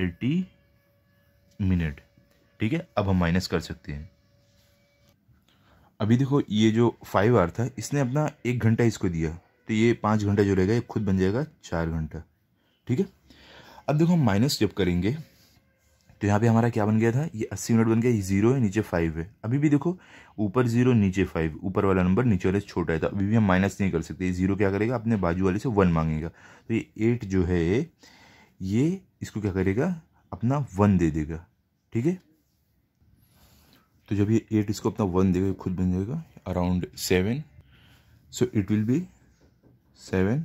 एट्टी मिनट ठीक है अब हम माइनस कर सकते हैं अभी देखो ये जो फाइव आर था इसने अपना एक घंटा इसको दिया तो ये पाँच घंटा जो रहेगा ये खुद बन जाएगा चार घंटा ठीक है अब देखो हम माइनस जब करेंगे तो यहाँ पे हमारा क्या बन गया था ये अस्सी मिनट बन गया ये जीरो है नीचे फाइव है अभी भी देखो ऊपर जीरो नीचे फाइव ऊपर वाला नंबर नीचे वाले छोटा है तो अभी भी हम माइनस नहीं कर सकते ये जीरो क्या करेगा अपने बाजू वाले से वन मांगेगा तो ये एट जो है ये इसको क्या करेगा अपना वन दे देगा ठीक है तो जब ये एट इसको अपना वन देगा खुद बन जाएगा around seven so it will be seven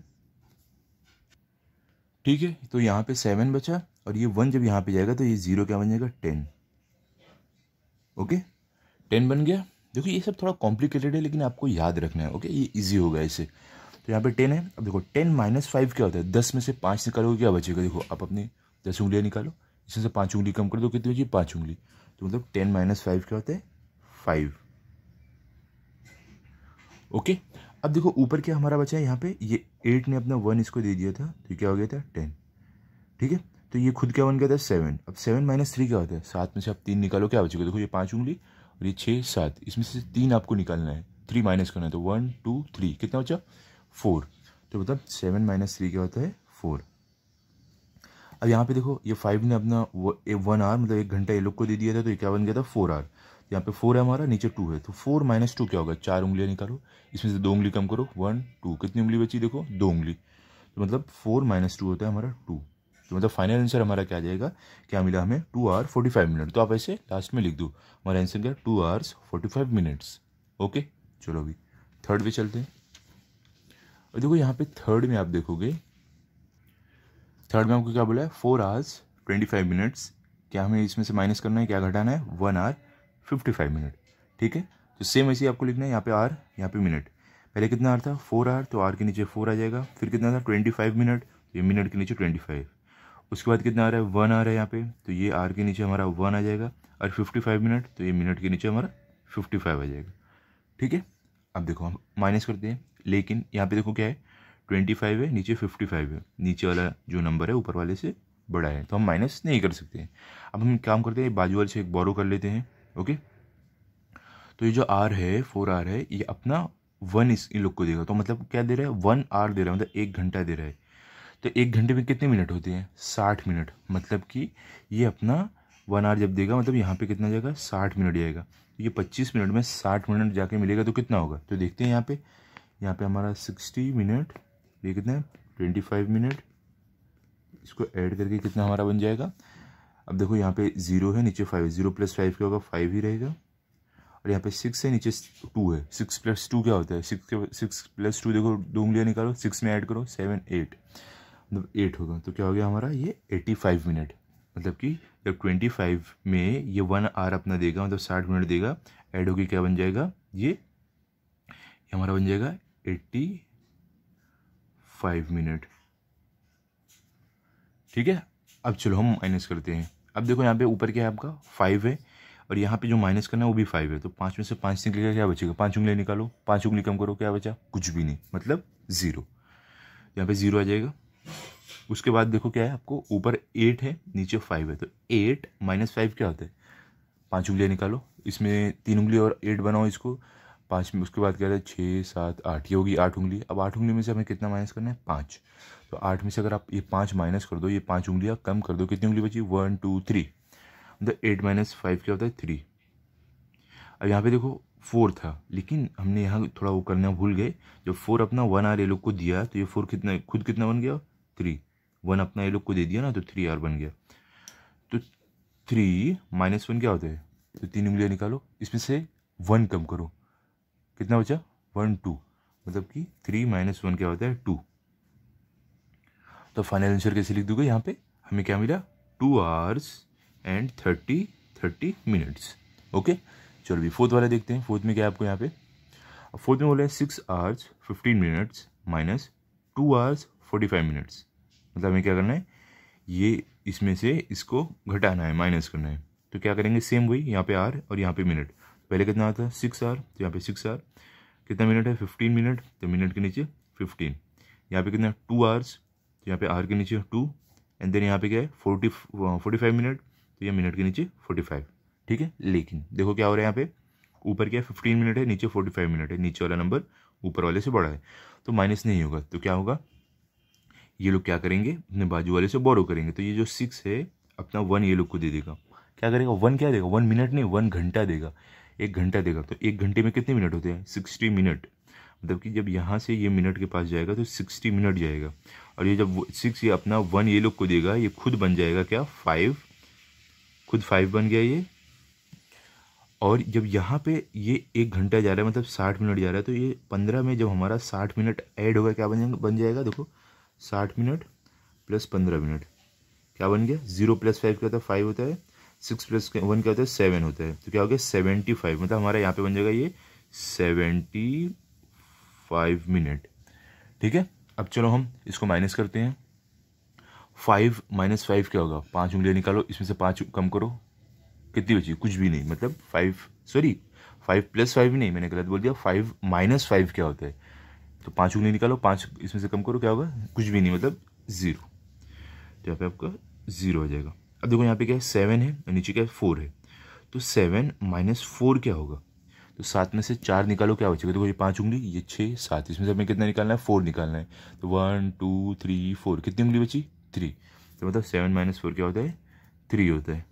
ठीक है तो यहाँ पे सेवन बचा और ये वन जब यहाँ पे जाएगा तो ये ज़ीरो क्या बन जाएगा टेन ओके टेन बन गया देखो ये सब थोड़ा कॉम्प्लिकेटेड है लेकिन आपको याद रखना है ओके ये इजी होगा इसे तो यहाँ पे टेन है अब देखो टेन माइनस फाइव क्या होता है दस में से पाँच निकालोगे क्या बचेगा देखो आप अपनी दस उंगलियाँ निकालो इसमें से पाँच उंगली कम कर दो कितनी बची पाँच उंगली तो मतलब टेन माइनस फाइव क्या होता है फाइव ओके अब देखो ऊपर क्या हमारा बचा है यहाँ पे ये एट ने अपना वन इसको दे दिया था तो क्या हो गया था टेन ठीक है तो ये खुद क्या बन गया था सेवन अब सेवन माइनस थ्री क्या होता है सात में से आप तीन निकालो क्या बचेगा देखो ये पाँच उंगली और ये छः सात इसमें से तीन आपको निकालना है थ्री माइनस करना है तो वन टू थ्री कितना बचा फोर तो मतलब सेवन माइनस थ्री क्या होता है फोर अब यहाँ पे देखो ये फाइव ने अपना वन आवर मतलब एक घंटा ये लोग को दे दिया था तो ये क्या बन गया था फोर तो आवर यहाँ पे फोर है हमारा नीचे टू है तो फोर माइनस टू क्या होगा चार उंगलियाँ निकालो इसमें से दो उंगली कम करो वन टू कितनी उंगली बची देखो दो उंगली तो मतलब फोर माइनस टू होता है हमारा टू तो मतलब फाइनल आंसर हमारा क्या जाएगा क्या मिला हमें two hour forty five minute तो आप ऐसे लास्ट में लिख दो हमारा आंसर क्या two hours forty five minutes okay चलो अभी थर्ड पे चलते हैं और देखो यहाँ पे थर्ड में आप देखोगे थर्ड में आपको क्या बोला है four hours twenty five minutes क्या हमें इसमें से माइनस करना है क्या घटाना है one hour fifty five minute ठीक है तो सेम ऐसे आपको लिखना है यहाँ पे आर यहाँ पे मिनट पहले कितना आर था फोर आर तो आर के नीचे फोर आ जाएगा फिर कितना था ट्वेंटी फाइव मिनट तो ये मिनट के नीचे ट्वेंटी फाइव उसके बाद कितना आ रहा है वन आ रहा है यहाँ पे तो ये आर के नीचे हमारा वन आ जाएगा और फिफ्टी फाइव मिनट तो ये मिनट के नीचे हमारा फिफ्टी फाइव आ जाएगा ठीक है अब देखो हम माइनस करते हैं लेकिन यहाँ पे देखो क्या है ट्वेंटी फाइव है नीचे फिफ्टी फाइव है नीचे वाला जो नंबर है ऊपर वाले से बड़ा है तो हम माइनस नहीं कर सकते अब हम काम करते हैं बाजू वाले से एक बोरो कर लेते हैं ओके तो ये जो आर है फोर आर है ये अपना वन इस इन लोग को देगा तो मतलब क्या दे रहा है वन आर दे रहा है मतलब एक घंटा दे रहा है तो एक घंटे में कितने मिनट होते हैं साठ मिनट मतलब कि ये अपना वन आर जब देगा मतलब यहाँ पे कितना जाएगा साठ मिनट जाएगा तो ये पच्चीस मिनट में साठ मिनट जाके मिलेगा तो कितना होगा तो देखते हैं यहाँ पे यहाँ पे हमारा सिक्सटी मिनट ये कितना है ट्वेंटी फाइव मिनट इसको ऐड करके कितना हमारा बन जाएगा अब देखो यहाँ पे ज़ीरो है नीचे फाइव ज़ीरो प्लस फाइव क्या होगा फाइव ही रहेगा और यहाँ पे सिक्स है नीचे टू है सिक्स प्लस टू क्या होता है सिक्स के सिक्स प्लस टू देखो दो उंगलियाँ निकालो सिक्स में ऐड करो सेवन एट मतलब एट होगा तो क्या हो गया हमारा ये एट्टी फाइव मिनट मतलब कि जब ट्वेंटी फाइव में ये वन आर अपना देगा मतलब साठ मिनट देगा ऐड होके क्या बन जाएगा ये, ये हमारा बन जाएगा एट्टी फाइव मिनट ठीक है अब चलो हम माइनस करते हैं अब देखो यहाँ पे ऊपर क्या है आपका फाइव है और यहाँ पे जो माइनस करना है वो भी फाइव है तो पाँच में से पाँच निकलेगा क्या बचेगा पाँच उंगली निकालो पाँच उंगली कम करो क्या बचा कुछ भी नहीं मतलब ज़ीरो यहाँ पे ज़ीरो आ जाएगा उसके बाद देखो क्या है आपको ऊपर एट है नीचे फाइव है तो एट माइनस फाइव क्या होता है पाँच उंगलियाँ निकालो इसमें तीन उंगली और एट बनाओ इसको पाँच में उसके बाद क्या है छः सात आठ ये होगी आठ उंगली अब आठ उंगली में से हमें कितना माइनस करना है पाँच तो आठ में से अगर आप ये पाँच माइनस कर दो ये पाँच उंगलियाँ कम कर दो कितनी उंगली बची वन टू थ्री मतलब एट माइनस फाइव क्या होता है थ्री अब यहाँ पे देखो फोर था लेकिन हमने यहाँ थोड़ा वो करना भूल गए जब फोर अपना वन आर ये लोग को दिया तो ये फोर कितना खुद कितना बन गया थ्री वन अपना ये लोग को दे दिया ना तो थ्री आर बन गया तो थ्री माइनस वन क्या होता है तो तीन उंगलियाँ निकालो इसमें से वन कम करो कितना बचा वन टू मतलब कि थ्री माइनस वन क्या होता है टू तो फाइनल आंसर कैसे लिख दूंगा यहाँ पे हमें क्या मिला two hours and thirty thirty minutes okay चलो भी फोर्थ वाला देखते हैं फोर्थ में क्या है आपको यहाँ पे फोर्थ में बोला है six hours fifteen minutes minus two hours forty five minutes मतलब हमें क्या करना है ये इसमें से इसको घटाना है माइनस करना है तो क्या करेंगे सेम वही यहाँ पे आर और यहाँ पे मिनट पहले कितना आता है सिक्स आर तो यहाँ पे सिक्स आर कितना मिनट है फिफ्टीन मिनट तो मिनट के नीचे फिफ्टीन यहाँ पे कितना टू आवर्स तो यहाँ पे आर के नीचे टू एंड देन यहाँ पे क्या है फोर्टी फोर्टी फाइव मिनट तो ये मिनट के नीचे फोर्टी फाइव ठीक है लेकिन देखो क्या हो रहा है यहाँ पे ऊपर क्या है फिफ्टीन मिनट है नीचे फोर्टी फाइव मिनट है नीचे वाला नंबर ऊपर वाले से बड़ा है तो माइनस नहीं होगा तो क्या होगा ये लोग क्या करेंगे अपने बाजू वाले से बोरो करेंगे तो ये जो सिक्स है अपना वन ये लोग को दे देगा क्या करेगा वन क्या देगा वन मिनट नहीं वन घंटा देगा एक घंटा देगा तो एक घंटे में कितने मिनट होते हैं सिक्सटी मिनट मतलब कि जब यहाँ से ये मिनट के पास जाएगा तो सिक्सटी मिनट जाएगा और ये जब सिक्स ये अपना वन ये लोग को देगा ये खुद बन जाएगा क्या फाइव खुद फाइव बन गया ये और जब यहाँ पे ये एक घंटा जा रहा है मतलब साठ मिनट जा रहा है तो ये पंद्रह में जब हमारा साठ मिनट ऐड होगा क्या बन जाएगा बन जाएगा देखो साठ मिनट प्लस पंद्रह मिनट क्या बन गया जीरो प्लस फाइव क्या होता है फाइव होता है सिक्स प्लस वन क्या होता है सेवन होता है तो क्या हो गया सेवेंटी फाइव मतलब हमारा यहाँ पे बन जाएगा ये सेवेंटी फाइव मिनट ठीक है अब चलो हम इसको माइनस करते हैं फाइव माइनस फाइव क्या होगा पाँच उंगलियाँ निकालो इसमें से पाँच कम करो कितनी बची कुछ भी नहीं मतलब five sorry five plus five नहीं मैंने गलत बोल दिया फाइव माइनस फाइव क्या होता है तो पाँच उंगली निकालो पाँच इसमें से कम करो क्या होगा कुछ भी नहीं मतलब ज़ीरो तो यहाँ पे आपका ज़ीरो हो जाएगा अब देखो यहाँ पे क्या है सेवन है और नीचे क्या है फोर है तो सेवन माइनस फोर क्या होगा तो सात में से चार निकालो क्या बचेगा देखो ये पाँच उंगली ये छः सात इसमें से हमें कितना निकालना है फोर निकालना है तो वन टू थ्री फोर कितनी उंगली बची थ्री तो मतलब सेवन माइनस फोर क्या होता है थ्री होता है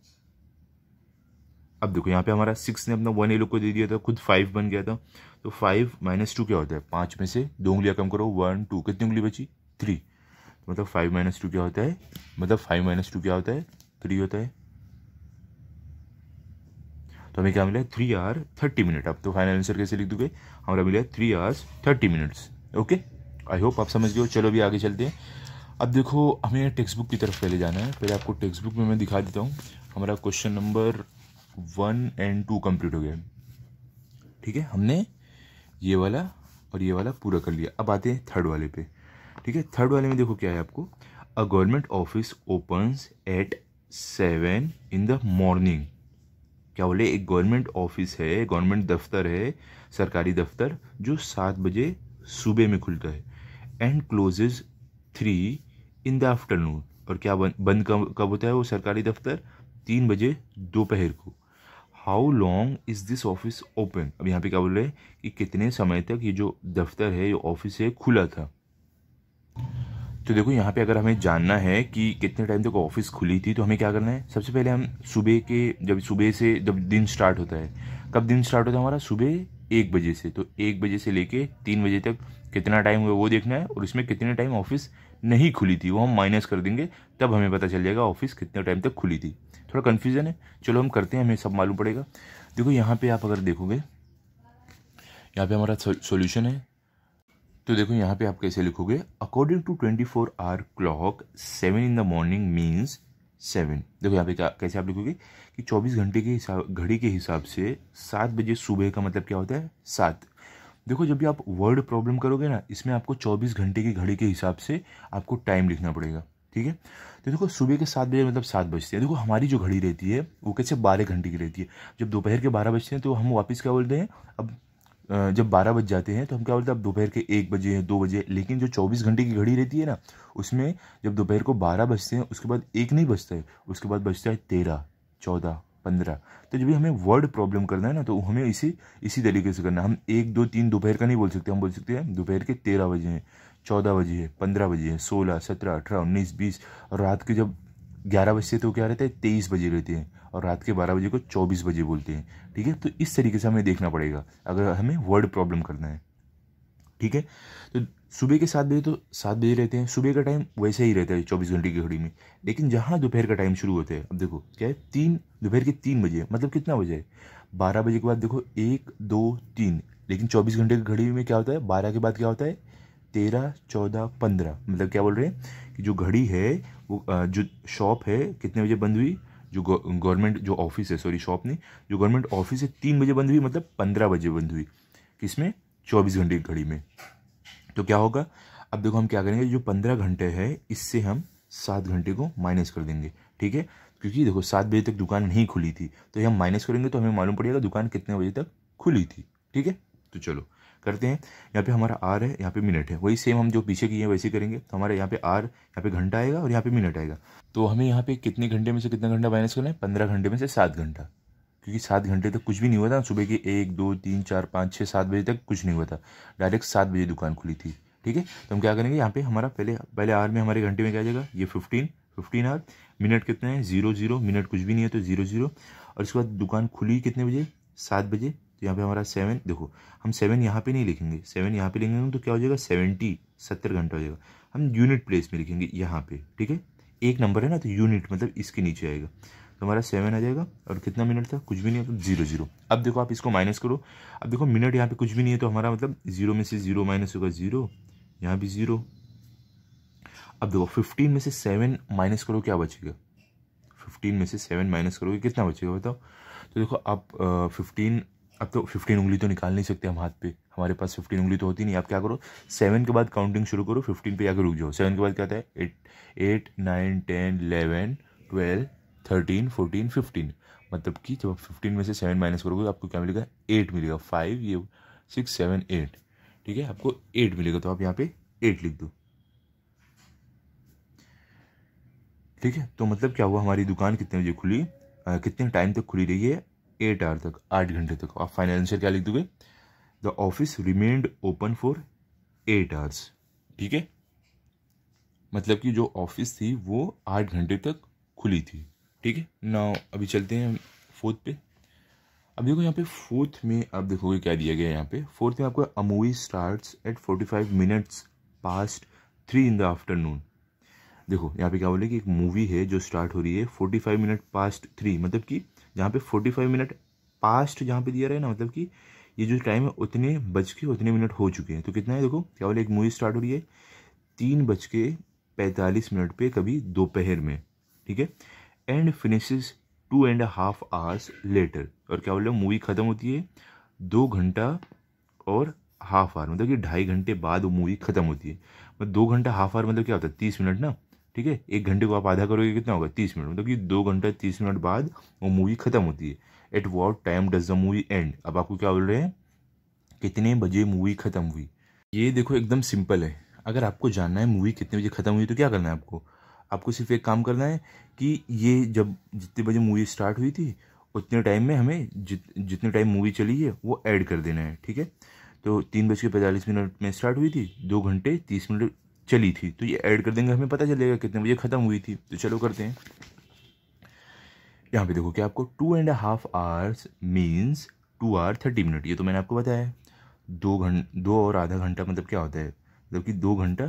अब देखो यहाँ पे हमारा सिक्स ने अपना वन ए लोग को दे दिया था खुद फाइव बन गया था तो फाइव माइनस टू क्या होता है पाँच में से दो उंगलियाँ कम करो वन टू कितनी उंगली बची थ्री तो मतलब फाइव माइनस टू क्या होता है मतलब फाइव माइनस टू क्या होता है थ्री होता है तो हमें क्या मिला थ्री आर थर्टी मिनट अब तो फाइनल आंसर कैसे लिख दोगे हमारा मिला three hours thirty minutes okay I hope आप समझ गए हो चलो अभी आगे चलते हैं अब देखो हमें टेक्स्ट बुक की तरफ पहले जाना है पहले आपको टेक्स्ट बुक में मैं दिखा देता हूँ हमारा question number one and two complete हो गया ठीक है हमने ये वाला और ये वाला पूरा कर लिया अब आते हैं थर्ड वाले पे ठीक है थर्ड वाले में देखो क्या है आपको a government office opens at seven in the morning क्या बोले एक गवर्नमेंट ऑफिस है गवर्नमेंट दफ्तर है सरकारी दफ्तर जो सात बजे सुबह में खुलता है and closes three in the afternoon और क्या बंद बंद कब कब होता है वो सरकारी दफ्तर तीन बजे दोपहर को how long is this office open अब यहाँ पे क्या बोल रहे हैं कि कितने समय तक ये जो दफ्तर है ये ऑफिस है खुला था तो देखो यहाँ पे अगर हमें जानना है कि कितने टाइम तक ऑफिस खुली थी तो हमें क्या करना है सबसे पहले हम सुबह के जब सुबह से जब दिन स्टार्ट होता है कब दिन स्टार्ट होता है हमारा सुबह एक बजे से तो एक बजे से लेके तीन बजे तक कितना टाइम हुआ वो देखना है और इसमें कितने टाइम ऑफिस नहीं खुली थी वो हम माइनस कर देंगे तब हमें पता चल जाएगा ऑफिस कितने टाइम तक खुली थी थोड़ा कन्फ्यूज़न है चलो हम करते हैं हमें सब मालूम पड़ेगा देखो यहाँ पर आप अगर देखोगे यहाँ पर हमारा सोल्यूशन है तो देखो यहाँ पे आप कैसे लिखोगे according to twenty four hour clock seven in the morning means seven देखो यहाँ पे क्या कैसे आप लिखोगे कि चौबीस घंटे के हिसाब घड़ी के हिसाब से सात बजे सुबह का मतलब क्या होता है सात देखो जब भी आप वर्ड प्रॉब्लम करोगे ना इसमें आपको चौबीस घंटे की घड़ी के हिसाब से आपको टाइम लिखना पड़ेगा ठीक है तो देखो सुबह के सात बजे मतलब सात बजते हैं देखो हमारी जो घड़ी रहती है वो कैसे बारह घंटे की रहती है जब दोपहर के बारह बजते हैं तो हम वापस क्या बोलते हैं अब जब बारह बज जाते हैं तो हम क्या बोलते हैं अब दोपहर के एक बजे हैं दो बजे लेकिन जो चौबीस घंटे की घड़ी रहती है ना उसमें जब दोपहर को बारह बजते हैं उसके बाद एक नहीं बजता है उसके बाद बजता है तेरह चौदह पंद्रह तो जब हमें वर्ड प्रॉब्लम करना है ना तो हमें इसी इसी तरीके से करना है हम एक दो तीन दोपहर का नहीं बोल सकते हम बोल सकते हैं दोपहर के तेरह बजे हैं चौदह बजे है पंद्रह बजे है सोलह सत्रह अठारह उन्नीस बीस और रात के जब ग्यारह बजते तो क्या रहता है तेईस बजे रहते हैं और रात के बारह बजे को चौबीस बजे बोलते हैं ठीक है तो इस तरीके से हमें देखना पड़ेगा अगर हमें वर्ड प्रॉब्लम करना है ठीक है तो सुबह के सात बजे तो सात बजे रहते हैं सुबह का टाइम वैसे ही रहता है चौबीस घंटे की घड़ी में लेकिन जहाँ दोपहर का टाइम शुरू होता है अब देखो क्या है तीन दोपहर के तीन बजे मतलब कितना बजे है बारह बजे के बाद देखो एक दो तीन लेकिन चौबीस घंटे की घड़ी में क्या होता है बारह के बाद क्या होता है तेरह चौदह पंद्रह मतलब क्या बोल रहे हैं कि जो घड़ी है वो जो शॉप है कितने बजे बंद हुई जो गवर्नमेंट जो ऑफिस है सॉरी शॉप नहीं जो गवर्नमेंट ऑफिस है तीन बजे बंद हुई मतलब पंद्रह बजे बंद हुई किसमें चौबीस घंटे की घड़ी में तो क्या होगा अब देखो हम क्या करेंगे जो पंद्रह घंटे है इससे हम सात घंटे को माइनस कर देंगे ठीक है क्योंकि देखो सात बजे तक दुकान नहीं खुली थी तो ये हम माइनस करेंगे तो हमें मालूम पड़ेगा दुकान कितने बजे तक खुली थी ठीक है तो चलो करते हैं यहाँ पे हमारा आर है यहाँ पे मिनट है वही सेम हम जो पीछे किए हैं वैसे करेंगे तो हमारे यहाँ पे आर यहाँ पे घंटा आएगा और यहाँ पे मिनट आएगा तो हमें यहाँ पे कितने घंटे में से कितना घंटा माइनस करना है पंद्रह घंटे में से सात घंटा क्योंकि सात घंटे तक कुछ भी नहीं हुआ था सुबह के एक दो तीन चार पाँच छः सात बजे तक कुछ नहीं हुआ था डायरेक्ट सात बजे दुकान खुली थी ठीक है तो हम क्या करेंगे यहाँ पे हमारा पहले पहले आर में हमारे घंटे में क्या जाएगा ये फिफ्टीन फिफ्टीन आर मिनट कितने हैं जीरो जीरो मिनट कुछ भी नहीं है तो जीरो जीरो और इसके बाद दुकान खुली कितने बजे सात बजे तो यहाँ पे हमारा सेवन देखो हम सेवन यहाँ पे नहीं लिखेंगे सेवन यहाँ पे लिखेंगे तो क्या हो जाएगा सेवेंटी सत्तर घंटा हो जाएगा हम यूनिट प्लेस में लिखेंगे यहाँ पे ठीक है एक नंबर है ना तो यूनिट मतलब इसके नीचे आएगा तो हमारा सेवन आ जाएगा और कितना मिनट था कुछ भी नहीं है तो जीरो जीरो अब देखो आप इसको माइनस करो अब देखो मिनट यहाँ पे कुछ भी नहीं है तो हमारा मतलब जीरो में से जीरो माइनस होगा जीरो यहाँ भी जीरो अब देखो फिफ्टीन में से सेवन माइनस करो क्या बचेगा फिफ्टीन में से सेवन माइनस करोगे कितना बचेगा बताओ तो देखो आप फिफ्टीन अब तो फिफ्टीन उंगली तो निकाल नहीं सकते हम हाथ पे हमारे पास फिफ्टीन उंगली तो होती नहीं आप क्या करो सेवन के बाद काउंटिंग शुरू करो फिफ्टीन पे आकर रुक जाओ सेवन के बाद क्या होता है eight eight nine ten eleven twelve thirteen fourteen fifteen मतलब कि जब आप फिफ्टीन में से सेवन माइनस करोगे तो आपको क्या मिलेगा एट मिलेगा फाइव ये सिक्स सेवन एट ठीक है आपको एट मिलेगा तो आप यहाँ पे एट लिख दो ठीक है तो मतलब क्या हुआ हमारी दुकान कितने बजे खुली आ, कितने टाइम तक खुली रही है एट आवर तक आठ घंटे तक आप फाइनल आंसर क्या लिख दोगे the office remained open for eight hours ठीक है मतलब कि जो ऑफिस थी वो आठ घंटे तक खुली थी ठीक है ना अभी चलते हैं फोर्थ पे अब देखो यहाँ पे फोर्थ में आप देखोगे क्या दिया गया है यहाँ पे फोर्थ में आपको a movie starts at forty five minutes past three in the afternoon देखो यहाँ पे क्या बोले कि एक मूवी है जो स्टार्ट हो रही है forty five minute past three मतलब कि जहाँ पे फोर्टी फाइव मिनट पास्ट जहाँ पे दिया रहे ना मतलब कि ये जो टाइम है उतने बज के उतने मिनट हो चुके हैं तो कितना है देखो क्या बोले एक मूवी स्टार्ट हो रही है तीन बज के पैंतालीस मिनट पे कभी दोपहर में ठीक है and finishes two and half hours later और क्या बोले मूवी ख़त्म होती है दो घंटा और हाफ आवर मतलब कि ढाई घंटे बाद वो मूवी ख़त्म होती है मतलब दो घंटा हाफ आवर मतलब क्या होता है तीस मिनट ना ठीक है एक घंटे को आप आधा करोगे कितना होगा तीस मिनट मतलब कि दो घंटा तीस मिनट बाद वो मूवी ख़त्म होती है at what time does the movie end अब आपको क्या बोल रहे हैं कितने बजे मूवी ख़त्म हुई ये देखो एकदम सिंपल है अगर आपको जानना है मूवी कितने बजे ख़त्म हुई तो क्या करना है आपको आपको सिर्फ एक काम करना है कि ये जब जितने बजे मूवी स्टार्ट हुई थी उतने टाइम में हमें जित जितने टाइम मूवी चली है वो ऐड कर देना है ठीक है तो तीन बज के पैंतालीस मिनट में स्टार्ट हुई थी दो घंटे तीस मिनट चली थी तो ये ऐड कर देंगे हमें पता चलेगा कितने बजे ख़त्म हुई थी तो चलो करते हैं यहाँ पे देखो कि आपको two and half hours means two hour thirty minute ये तो मैंने आपको बताया है दो घंटा दो और आधा घंटा मतलब क्या होता है मतलब कि दो घंटा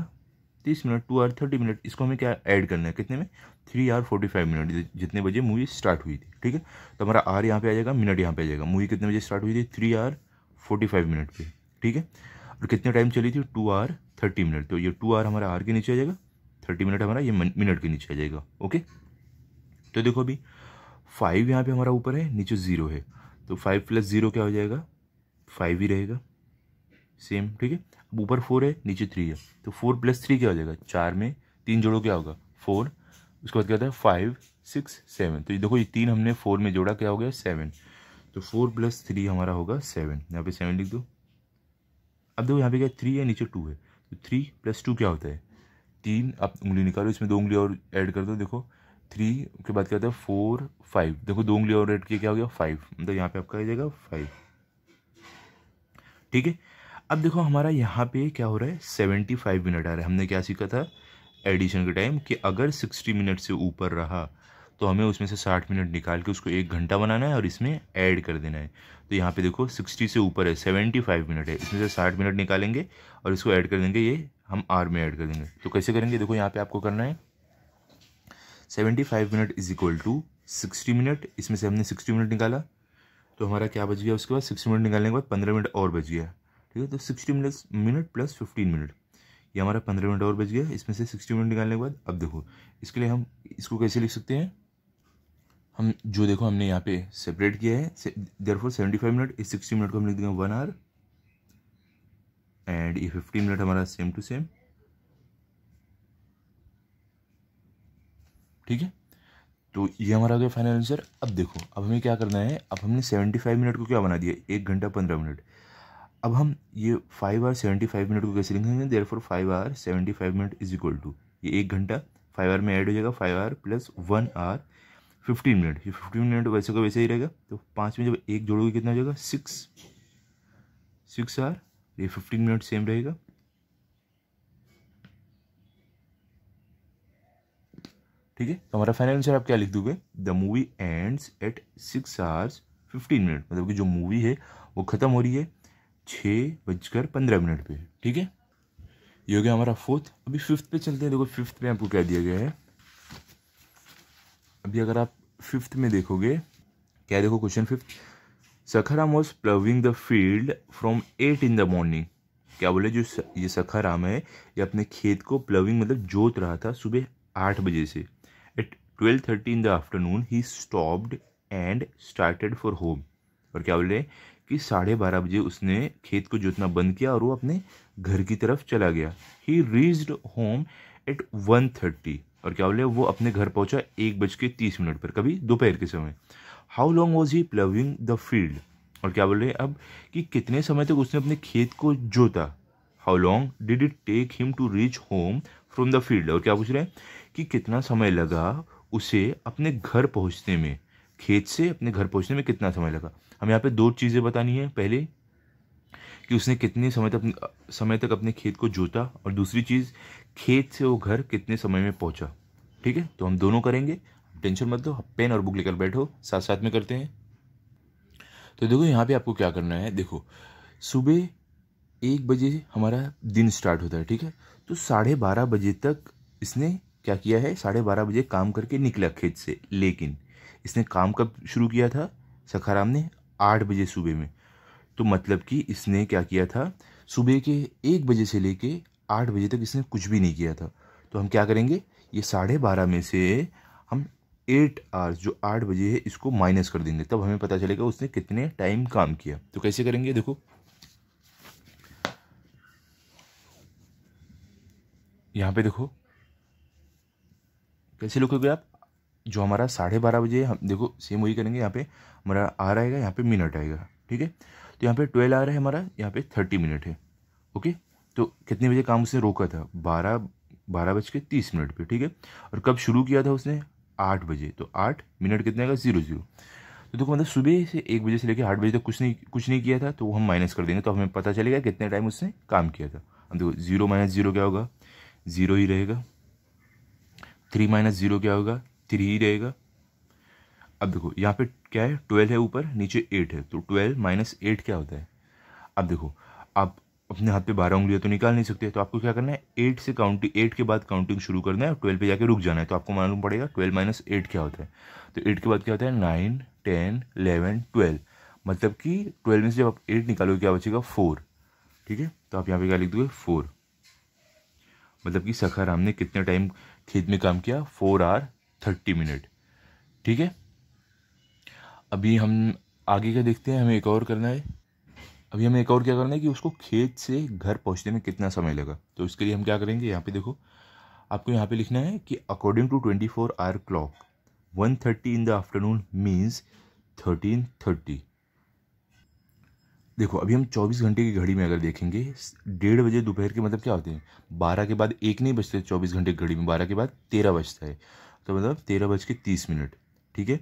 तीस minute two hour thirty minute इसको हमें क्या ऐड करना है कितने में three hour forty five minute जितने बजे मूवी स्टार्ट हुई थी ठीक है तो हमारा आर यहाँ पे आ जाएगा मिनट यहाँ पे आ जाएगा मूवी कितने बजे स्टार्ट हुई थी three hour forty five minute पे ठीक है और कितने टाइम चली थी टू आवर थर्टी मिनट तो ये टू आर हमारा आर के नीचे आ जाएगा थर्टी मिनट हमारा ये मिनट के नीचे आ जाएगा ओके तो देखो अभी फाइव यहाँ पे हमारा ऊपर है नीचे ज़ीरो है तो फाइव प्लस ज़ीरो क्या हो जाएगा फाइव ही रहेगा सेम ठीक है अब ऊपर फोर है नीचे थ्री है तो फोर प्लस थ्री क्या हो जाएगा चार में तीन जोड़ो क्या होगा फोर उसके बाद क्या होता है फाइव सिक्स सेवन तो ये देखो ये तीन हमने फोर में जोड़ा क्या हो गया सेवन तो फोर प्लस थ्री हमारा होगा सेवन यहाँ पे सेवन लिख दो अब देखो यहाँ पे क्या थ्री है नीचे टू है तो थ्री प्लस टू क्या होता है तीन आप उंगली निकालो इसमें दो उंगली और ऐड कर दो देखो थ्री के बाद क्या होता है फोर फाइव देखो दो उंगली और ऐड किया क्या हो गया फाइव मतलब यहाँ पे आपका आ जाएगा फाइव ठीक है अब देखो हमारा यहाँ पे क्या हो रहा है सेवेंटी फाइव मिनट आ रहा है हमने क्या सीखा था एडिशन के टाइम कि अगर सिक्सटी मिनट से ऊपर रहा तो हमें उसमें से साठ मिनट निकाल के उसको एक घंटा बनाना है और इसमें ऐड कर देना है तो यहाँ पे देखो सिक्सटी से ऊपर है सेवेंटी फाइव मिनट है इसमें से साठ मिनट निकालेंगे और इसको ऐड कर देंगे ये हम आर में ऐड कर देंगे तो कैसे करेंगे देखो यहाँ पे आपको करना है seventy five minute is equal to sixty minute इसमें से हमने सिक्सटी मिनट निकाला तो हमारा क्या बच गया उसके बाद सिक्सटी मिनट निकालने के बाद पंद्रह मिनट और बच गया ठीक है तो sixty minute minute plus fifteen minute ये हमारा पंद्रह मिनट और बच गया इसमें से सिक्सटी मिनट निकालने के बाद अब देखो इसके लिए हम इसको कैसे लिख सकते हैं हम जो देखो हमने यहाँ पे सेपरेट किया है देर फोर सेवेंटी फाइव मिनट इस सिक्सटी मिनट को हम लिख देंगे वन आवर एंड ये फिफ्टी मिनट हमारा सेम टू सेम ठीक है तो ये हमारा हो गया फाइनल आंसर अब देखो अब हमें क्या करना है अब हमने सेवेंटी फाइव मिनट को क्या बना दिया एक घंटा पंद्रह मिनट अब हम ये five hour seventy five minute को कैसे लिखेंगे therefore five hour seventy five minute is equal to ये एक घंटा फाइव आर में ऐड हो जाएगा five hour plus one hour fifteen minute ये फिफ्टीन मिनट वैसे का वैसे ही रहेगा तो पाँच में जब एक जोड़ोगे कितना हो जाएगा सिक्स सिक्स आर ये फिफ्टीन मिनट सेम रहेगा ठीक है तो हमारा फाइनल आंसर आप क्या लिख दोगे the movie ends at six hours fifteen minute मतलब कि जो मूवी है वो ख़त्म हो रही है छः बजकर पंद्रह मिनट पे ठीक है ये हो गया हमारा फोर्थ अभी फिफ्थ पे चलते हैं देखो फिफ्थ पे आपको क्या दिया गया है अभी अगर आप फिफ्थ में देखोगे क्या देखो question fifth Sakharam was ploughing the field from eight in the morning क्या बोले जो ये सखाराम है ये अपने खेत को प्लविंग मतलब जोत रहा था सुबह आठ बजे से eight twelve thirty in the afternoon he stopped and started for home और क्या बोले कि साढ़े बारह बजे उसने खेत को जोतना बंद किया और वो अपने घर की तरफ चला गया he reached home at one thirty और क्या बोले वो अपने घर पहुंचा एक बज के तीस मिनट पर कभी दोपहर के समय how long was he ploughing the field और क्या बोल रहे अब कि कितने समय तक उसने अपने खेत को जोता how long did it take him to reach home from the field और क्या पूछ रहे हैं कि कितना समय लगा उसे अपने घर पहुंचने में खेत से अपने घर पहुंचने में कितना समय लगा हम यहाँ पे दो चीज़ें बतानी है पहले कि उसने कितने समय तक समय तक अपने खेत को जोता और दूसरी चीज़ खेत से वो घर कितने समय में पहुंचा ठीक है तो हम दोनों करेंगे टेंशन मत लो पेन और बुक लेकर बैठो साथ साथ में करते हैं तो देखो यहाँ पे आपको क्या करना है देखो सुबह एक बजे हमारा दिन स्टार्ट होता है ठीक है तो साढ़े बारह बजे तक इसने क्या किया है साढ़े बारह बजे काम करके निकला खेत से लेकिन इसने काम कब शुरू किया था सखाराम ने आठ बजे सुबह में तो मतलब कि इसने क्या किया था सुबह के एक बजे से लेके आठ बजे तक इसने कुछ भी नहीं किया था तो हम क्या करेंगे ये साढ़े बारह में से हम एट आवर्स जो आठ बजे है इसको माइनस कर देंगे तब हमें पता चलेगा उसने कितने टाइम काम किया तो कैसे करेंगे देखो यहाँ पे देखो कैसे लोग आप जो हमारा साढ़े बारह बजे हम देखो सेम वही करेंगे यहाँ पे हमारा आ आएगा यहाँ पे मिनट आएगा ठीक है तो यहाँ पे ट्वेल्व आ रहा है हमारा यहाँ पे थर्टी मिनट है ओके तो कितने बजे काम उसने रोका था बारह बारह बज के तीस मिनट पर ठीक है और कब शुरू किया था उसने आठ बजे तो आठ मिनट कितने का जीरो जीरो तो देखो मतलब सुबह से एक बजे से लेकर आठ बजे तक कुछ नहीं कुछ नहीं किया था तो वो हम माइनस कर देंगे तो हमें पता चलेगा कितने टाइम उसने काम किया था अब देखो जीरो माइनस जीरो क्या होगा ज़ीरो ही रहेगा थ्री माइनस ज़ीरो क्या होगा थ्री ही रहेगा अब देखो यहाँ पे क्या है ट्वेल्व है ऊपर नीचे एट है तो ट्वेल्व माइनस एट क्या होता है अब देखो आप अपने हाथ पे बारह उंगलियाँ तो निकाल नहीं सकते तो आपको क्या करना है एट से काउंटिंग एट के बाद काउंटिंग शुरू करना है और ट्वेल्व पे जाके रुक जाना है तो आपको मालूम पड़ेगा ट्वेल्व माइनस एट क्या होता है तो एट के बाद क्या होता है नाइन टेन इलेवन ट्वेल्व मतलब कि ट्वेल्व में से जब आप एट निकालोगे क्या बचेगा फोर ठीक है तो आप यहाँ पे क्या लिख दोगे फोर मतलब कि सखाराम ने कितने टाइम खेत में काम किया फोर आर थर्टी मिनट ठीक है अभी हम आगे का देखते हैं हमें एक और करना है अभी हमें एक और क्या करना है कि उसको खेत से घर पहुंचने में कितना समय लगा तो इसके लिए हम क्या करेंगे यहाँ पे देखो आपको यहाँ पे लिखना है कि according to twenty four hour clock one thirty in the afternoon means thirteen thirty देखो अभी हम चौबीस घंटे की घड़ी में अगर देखेंगे डेढ़ बजे दोपहर के मतलब क्या होते हैं बारह के बाद एक नहीं बजते चौबीस घंटे की घड़ी में बारह के बाद तेरह बजता है तो मतलब तेरह बज के तीस मिनट ठीक है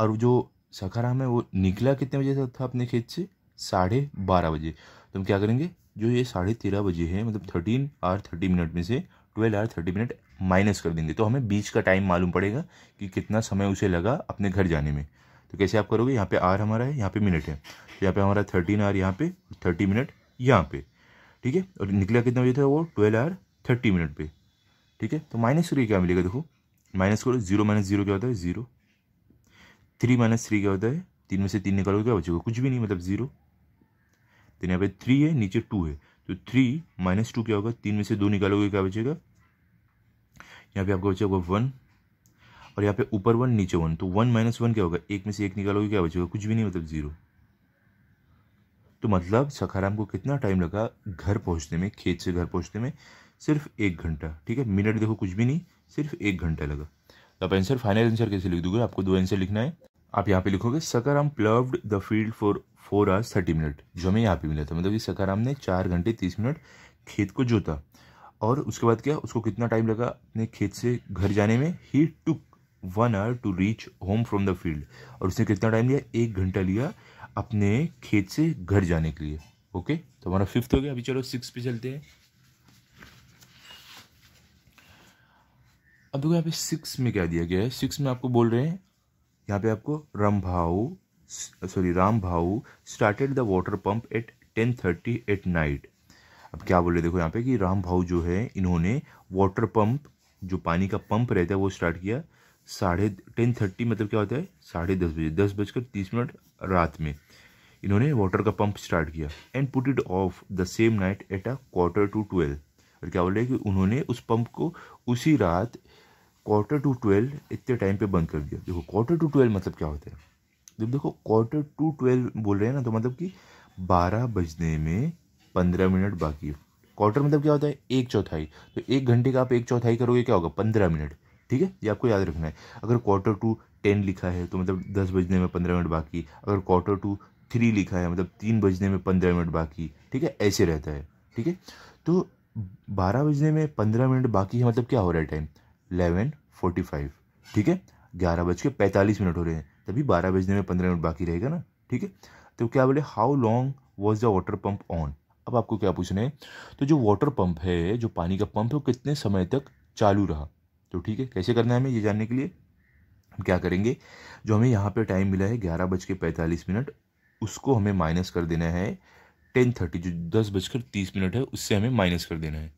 और जो सखारा है वो निकला कितने बजे था अपने खेत से साढ़े बारह बजे तो हम क्या करेंगे जो ये साढ़े तेरह बजे है मतलब थर्टीन आर थर्टी मिनट में से twelve hour thirty minute minus कर देंगे तो हमें बीच का टाइम मालूम पड़ेगा कि कितना समय उसे लगा अपने घर जाने में तो कैसे आप करोगे यहाँ पे आर हमारा है यहाँ पे मिनट है तो यहाँ पे हमारा थर्टीन आर यहाँ पे थर्टी मिनट यहाँ पे ठीक है और निकला कितने बजे था वो ट्वेल्व आर थर्टी मिनट पे ठीक है तो माइनस करिए क्या मिलेगा देखो माइनस करो जीरो माइनस जीरो क्या होता है ज़ीरो थ्री माइनस थ्री क्या होता है तीन में से तीन निकालोगे तो क्या बचेगा कुछ भी नहीं मतलब जीरो तो यहाँ पे थ्री है नीचे टू है तो थ्री माइनस टू क्या होगा तीन में से दो निकालोगे क्या बचेगा यहाँ पे आपका होगा वन और यहाँ पे ऊपर वन नीचे वन तो वन माइनस वन क्या होगा एक में से एक निकालोगे क्या बचेगा कुछ भी नहीं मतलब ज़ीरो तो मतलब सखाराम को कितना टाइम लगा घर पहुँचने में खेत से घर पहुँचने में सिर्फ एक घंटा ठीक है मिनट देखो कुछ भी नहीं सिर्फ एक घंटा लगा तब आंसर फाइनल आंसर कैसे लिख दोगे आपको दो आंसर लिखना है आप यहाँ पे लिखोगे Sakharam ploughed the field for four hours thirty minute जो हमें यहाँ पे मिला था मतलब कि सकाराम ने चार घंटे तीस मिनट खेत को जोता और उसके बाद क्या उसको कितना टाइम लगा अपने खेत से घर जाने में he took one hour to reach home from the field और उसने कितना टाइम लिया एक घंटा लिया अपने खेत से घर जाने के लिए ओके तो हमारा फिफ्थ हो गया अभी चलो सिक्स पे चलते हैं अब देखो यहाँ पे सिक्स में क्या दिया गया है सिक्स में आपको बोल रहे हैं यहाँ पे आपको राम भाऊ sorry Ram Bhau started the water pump at ten thirty at night अब क्या बोल रहे देखो यहाँ पे कि राम भाऊ जो है इन्होंने वाटर पंप जो पानी का पंप रहता है वो स्टार्ट किया साढ़े टेन थर्टी मतलब क्या होता है साढ़े दस बजे दस बजकर तीस मिनट रात में इन्होंने वाटर का पंप स्टार्ट किया and put it off the same night at a quarter to twelve और क्या बोल रहे हैं कि उन्होंने उस पंप को उसी रात क्वार्टर टू ट्वेल्व इतने टाइम पे बंद कर दिया देखो क्वार्टर टू ट्वेल्व मतलब क्या होता है जब देखो क्वार्टर टू ट्वेल्व बोल रहे हैं ना तो मतलब कि बारह बजने में पंद्रह मिनट बाकी क्वार्टर मतलब क्या होता है एक चौथाई तो एक घंटे का आप एक चौथाई करोगे क्या होगा पंद्रह मिनट ठीक है ये आपको याद रखना है अगर क्वार्टर टू टेन लिखा है तो मतलब दस बजने में पंद्रह मिनट बाकी अगर क्वार्टर टू थ्री लिखा है मतलब तीन बजने में पंद्रह मिनट बाकी ठीक है ऐसे रहता है ठीक है तो बारह बजने में पंद्रह मिनट बाकी है मतलब क्या हो रहा है टाइम इलेवन फोर्टी फाइव ठीक है ग्यारह बज के पैंतालीस मिनट हो रहे हैं तभी बारह बजने में पंद्रह मिनट बाकी रहेगा ना ठीक है तो क्या बोले how long was the water pump on अब आपको क्या पूछना है तो जो वाटर पम्प है जो पानी का पंप है वो कितने समय तक चालू रहा तो ठीक है कैसे करना है हमें ये जानने के लिए हम क्या करेंगे जो हमें यहाँ पे टाइम मिला है ग्यारह बज के पैंतालीस मिनट उसको हमें माइनस कर देना है टेन थर्टी जो दस बजकर तीस मिनट है उससे हमें माइनस कर देना है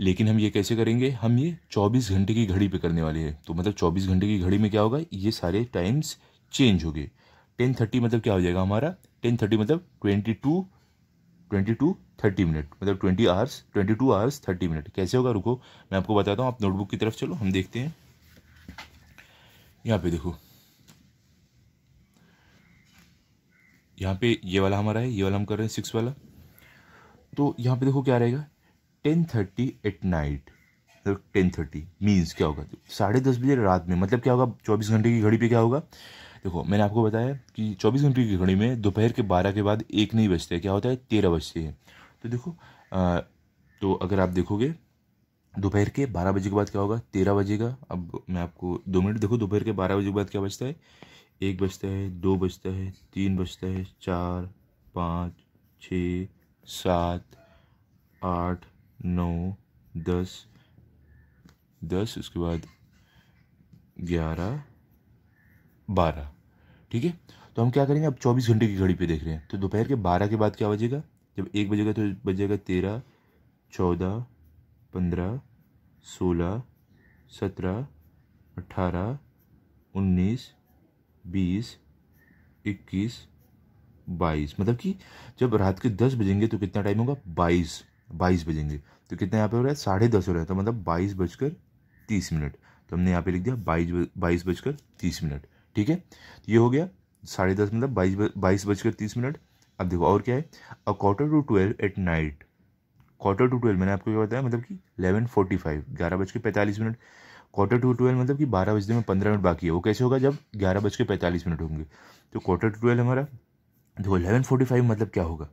लेकिन हम ये कैसे करेंगे हम ये 24 घंटे की घड़ी पे करने वाले हैं तो मतलब 24 घंटे की घड़ी में क्या होगा ये सारे टाइम्स चेंज हो गए टेन थर्टी मतलब क्या हो जाएगा हमारा टेन थर्टी मतलब twenty two twenty two thirty minute मतलब twenty hours twenty two hours thirty minute कैसे होगा रुको मैं आपको बताता हूँ आप नोटबुक की तरफ चलो हम देखते हैं यहाँ पे देखो यहाँ पे ये वाला हमारा है ये वाला हम कर रहे हैं सिक्स वाला तो यहाँ पे देखो क्या रहेगा टेन थर्टी एट नाइट मतलब टेन थर्टी मीन्स क्या होगा साढ़े दस बजे रात में मतलब क्या होगा चौबीस घंटे की घड़ी पे क्या होगा देखो मैंने आपको बताया कि चौबीस घंटे की घड़ी में दोपहर के बारह के बाद एक नहीं बजता है क्या होता है तेरह बजते हैं तो देखो आ, तो अगर आप देखोगे दोपहर के बारह बजे के बाद क्या होगा तेरह बजेगा अब मैं आपको दो मिनट देखो दोपहर के बारह बजे के बाद क्या बजता है एक बजता है दो बजता है तीन बजता है चार पाँच छ सात आठ नौ दस दस उसके बाद ग्यारह बारह ठीक है तो हम क्या करेंगे अब चौबीस घंटे की घड़ी पे देख रहे हैं तो दोपहर के बारह के बाद क्या बजेगा जब एक बजेगा तो बजेगा तेरह चौदह पंद्रह सोलह सत्रह अठारह उन्नीस बीस इक्कीस बाईस मतलब कि जब रात के दस बजेंगे तो कितना टाइम होगा बाईस बाईस बजेंगे तो कितना यहाँ पे हो रहा है साढ़े दस हो रहा है तो मतलब बाईस बजकर तीस मिनट तो हमने यहाँ पे लिख दिया बाईस बाईस बजकर तीस मिनट ठीक है ये हो गया साढ़े दस मतलब बाईस बाईस बजकर तीस मिनट अब देखो और क्या है a quarter to twelve at night quarter to twelve मैंने आपको क्या बताया मतलब कि एलेवन फोर्टी फाइव ग्यारह बज के पैंतालीस मिनट क्वार्टर टू ट्वेल्व मतलब कि बारह बजने में पंद्रह मिनट बाकी है वो कैसे होगा जब ग्यारह बज के पैंतालीस मिनट होंगे तो क्वार्टर टू ट्वेल्व हमारा देखो इलेवन फोर्टी फाइव मतलब क्या होगा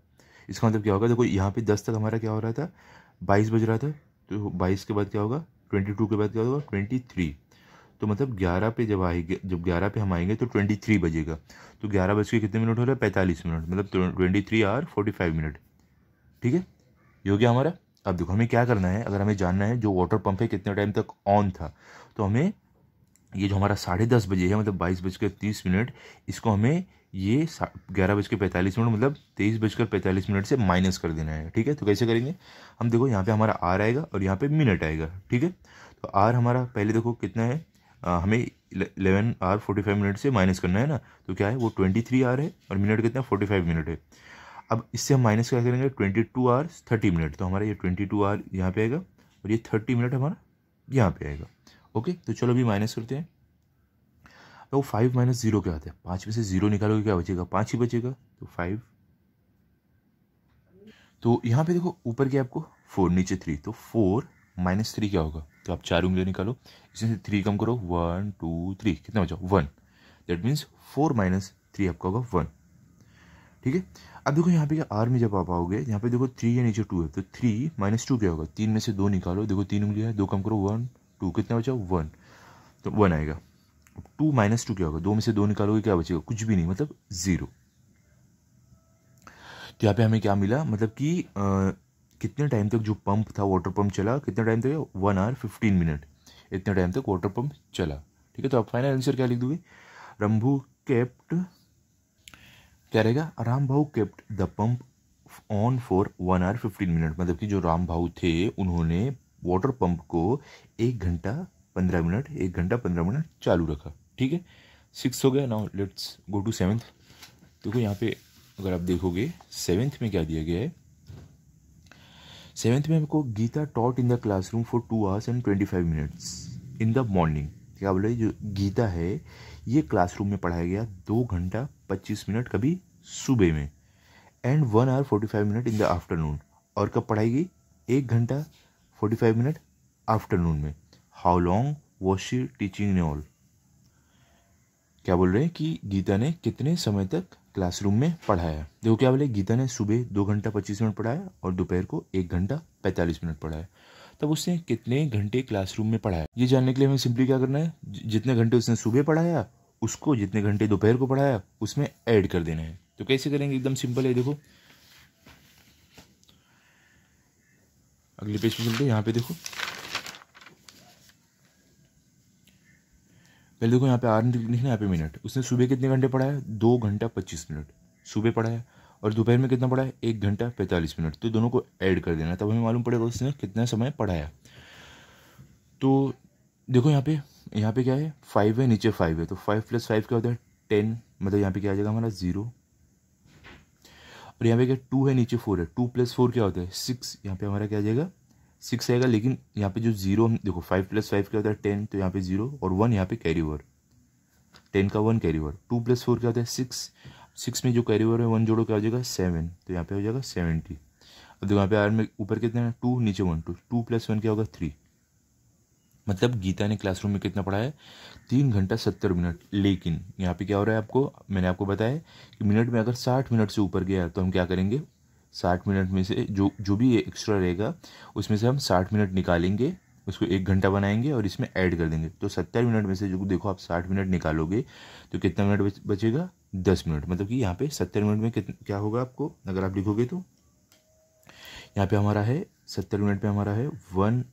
इसका मतलब क्या होगा देखो यहाँ पे दस तक हमारा क्या हो रहा था बाईस बज रहा था तो बाईस के बाद क्या होगा ट्वेंटी टू के बाद क्या होगा ट्वेंटी थ्री तो मतलब ग्यारह पे जब आएंगे जब ग्यारह पे हम आएंगे तो ट्वेंटी थ्री बजेगा तो ग्यारह बज के कितने मिनट हो रहा है पैंतालीस मिनट मतलब तो twenty three hour forty five minute ठीक है ये हो गया हमारा अब देखो हमें क्या करना है अगर हमें जानना है जो वाटर पंप है कितने टाइम तक ऑन था तो हमें ये जो हमारा साढ़े दस बजे है मतलब बाईस बज के तीस मिनट इसको हमें ये ग्यारह बज के पैंतालीस मिनट मतलब तेईस बजकर पैंतालीस मिनट से माइनस कर देना है ठीक है तो कैसे करेंगे हम देखो यहाँ पे हमारा आर आएगा और यहाँ पे मिनट आएगा ठीक है तो आर हमारा पहले देखो कितना है आ, हमें eleven hour forty five minute से माइनस करना है ना तो क्या है वो ट्वेंटी थ्री आर है और मिनट कितना फोर्टी फाइव मिनट है अब इससे हम माइनस क्या करेंगे twenty two hours thirty minute तो हमारा ये ट्वेंटी टू आर यहाँ पर आएगा और ये थर्टी मिनट हमारा यहाँ पर आएगा ओके तो चलो अभी माइनस करते हैं तो फाइव माइनस जीरो क्या होता है पाँच में से जीरो निकालोगे क्या बचेगा पाँच ही बचेगा तो फाइव तो यहाँ पे देखो ऊपर क्या आपको फोर नीचे थ्री तो फोर माइनस थ्री क्या होगा तो आप चार उंगलियाँ निकालो इसमें से थ्री कम करो वन टू थ्री कितना बचाओ one that means four minus three आपका होगा वन ठीक है अब देखो यहाँ पे क्या आर में जब आप आओगे यहाँ पे देखो थ्री या नीचे टू है तो थ्री माइनस टू क्या होगा तीन में से दो निकालो देखो तीन उंगलियाँ दो कम करो वन टू कितना बचाओ वन तो वन आएगा टू माइनस टू क्या होगा दो में से दो निकालोगे क्या बचेगा कुछ भी नहीं मतलब ज़ीरो तो यहाँ पे हमें क्या मिला मतलब कि कितने टाइम तक जो पंप था वाटर पंप चला कितने टाइम तक वन आवर फिफ्टीन मिनट इतने टाइम तक वाटर पंप चला ठीक है तो आप फाइनल आंसर क्या लिख दोगे रंभू केप्ट क्या रहेगा Ram Bhau kept the pump on for one hour fifteen minute मतलब कि जो राम भाऊ थे उन्होंने वाटर पंप को एक घंटा पंद्रह मिनट एक घंटा पंद्रह मिनट चालू रखा ठीक है सिक्स हो गया now let's go to seventh देखो यहाँ पे अगर आप देखोगे सेवन्थ में क्या दिया गया है सेवन्थ में हमको Geeta taught in the classroom for two hours and twenty five minutes in the morning क्या बोला जो गीता है ये क्लासरूम में पढ़ाया गया दो घंटा पच्चीस मिनट कभी सुबह में and one hour forty five minute in the afternoon और कब पढ़ाई गई एक घंटा फोर्टी फाइव मिनट आफ्टरनून में how long was she teaching in all क्या बोल रहे हैं कि गीता ने कितने समय तक क्लासरूम में पढ़ाया देखो क्या बोले गीता ने सुबह दो घंटा पच्चीस मिनट पढ़ाया और दोपहर को एक घंटा पैंतालीस मिनट पढ़ाया तब उसने कितने घंटे क्लासरूम में पढ़ाया ये जानने के लिए हमें सिंपली क्या करना है जितने घंटे उसने सुबह पढ़ाया उसको जितने घंटे दोपहर को पढ़ाया उसमें ऐड कर देना है तो कैसे करेंगे एकदम सिंपल है देखो अगले पेज पे चलते यहाँ पे देखो पहले देखो यहाँ पे आर लिखना यहाँ पे मिनट उसने सुबह कितने घंटे पढ़ाया दो घंटा पच्चीस मिनट सुबह पढ़ाया और दोपहर में कितना पढ़ाया एक घंटा पैंतालीस मिनट तो दोनों को ऐड कर देना तब हमें मालूम पड़ेगा उसने कितना समय पढ़ाया तो देखो यहाँ पे यहाँ पे क्या है फाइव है नीचे फाइव है तो फाइव प्लस फाइव क्या होता है टेन मतलब यहाँ पे क्या आ जाएगा हमारा ज़ीरो और यहाँ पे क्या टू है नीचे फोर है टू प्लस फोर क्या होता है सिक्स यहाँ पे हमारा क्या आ जाएगा सिक्स आएगा लेकिन यहाँ पे जो जीरो देखो फाइव प्लस फाइव क्या होता है टेन तो यहाँ पे जीरो और वन यहाँ पे कैरी ओवर टेन का one carry over two plus four क्या होता है सिक्स सिक्स में जो कैरी ओवर है वन जोड़ो क्या हो जाएगा सेवन तो यहाँ पे हो जाएगा सेवेंटी अब देखो यहाँ पे आर में ऊपर कितना है टू नीचे one two two plus one क्या होगा थ्री मतलब गीता ने क्लासरूम में कितना पढ़ा है तीन घंटा सत्तर मिनट लेकिन यहाँ पे क्या हो रहा है आपको मैंने आपको बताया कि मिनट में अगर साठ मिनट से ऊपर गया तो हम क्या करेंगे साठ मिनट में से जो जो भी एक्स्ट्रा रहेगा उसमें से हम साठ मिनट निकालेंगे उसको एक घंटा बनाएंगे और इसमें ऐड कर देंगे तो सत्तर मिनट में से जो देखो आप साठ मिनट निकालोगे तो कितना मिनट बचेगा दस मिनट मतलब कि यहाँ पे सत्तर मिनट में कितना क्या होगा आपको अगर आप लिखोगे तो यहाँ पे हमारा है सत्तर मिनट पे हमारा है वन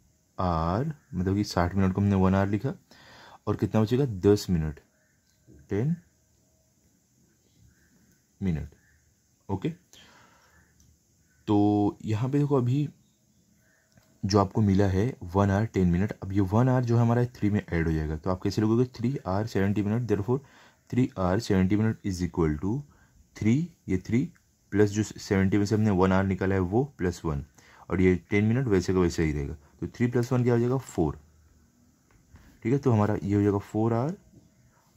आर मतलब कि साठ मिनट को हमने वन आर लिखा और कितना बचेगा दस मिनट टेन मिनट ओके तो यहाँ पे देखो अभी जो आपको मिला है वन आवर टेन मिनट अब ये वन आवर जो हमारा थ्री में ऐड हो जाएगा तो आप कैसे लोगे three hour seventy minute therefore three hour seventy minute is equal to three ये थ्री प्लस जो सेवेंटी में से हमने वन आवर निकाला है वो प्लस वन और ये टेन मिनट वैसे का वैसे ही रहेगा तो थ्री प्लस वन क्या हो जाएगा फोर ठीक है तो हमारा ये हो जाएगा फोर आवर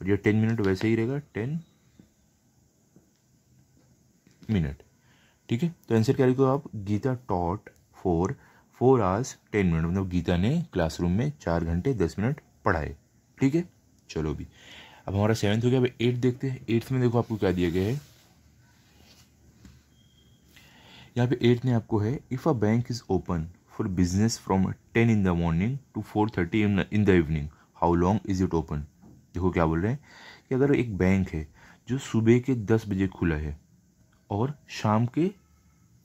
और ये टेन मिनट वैसे ही रहेगा टेन मिनट ठीक है तो आंसर क्या लिखो आप Gita taught four four hours ten minute मतलब गीता ने क्लासरूम में चार घंटे दस मिनट पढ़ाए ठीक है चलो भी अब हमारा सेवन्थ हो गया अब एट्थ देखते हैं एट्थ में देखो आपको क्या दिया गया है यहाँ पे एट्थ में आपको है if a bank is open for business from ten in the morning to four thirty in the evening how long is it open देखो क्या बोल रहे हैं कि अगर एक बैंक है जो सुबह के दस बजे खुला है और शाम के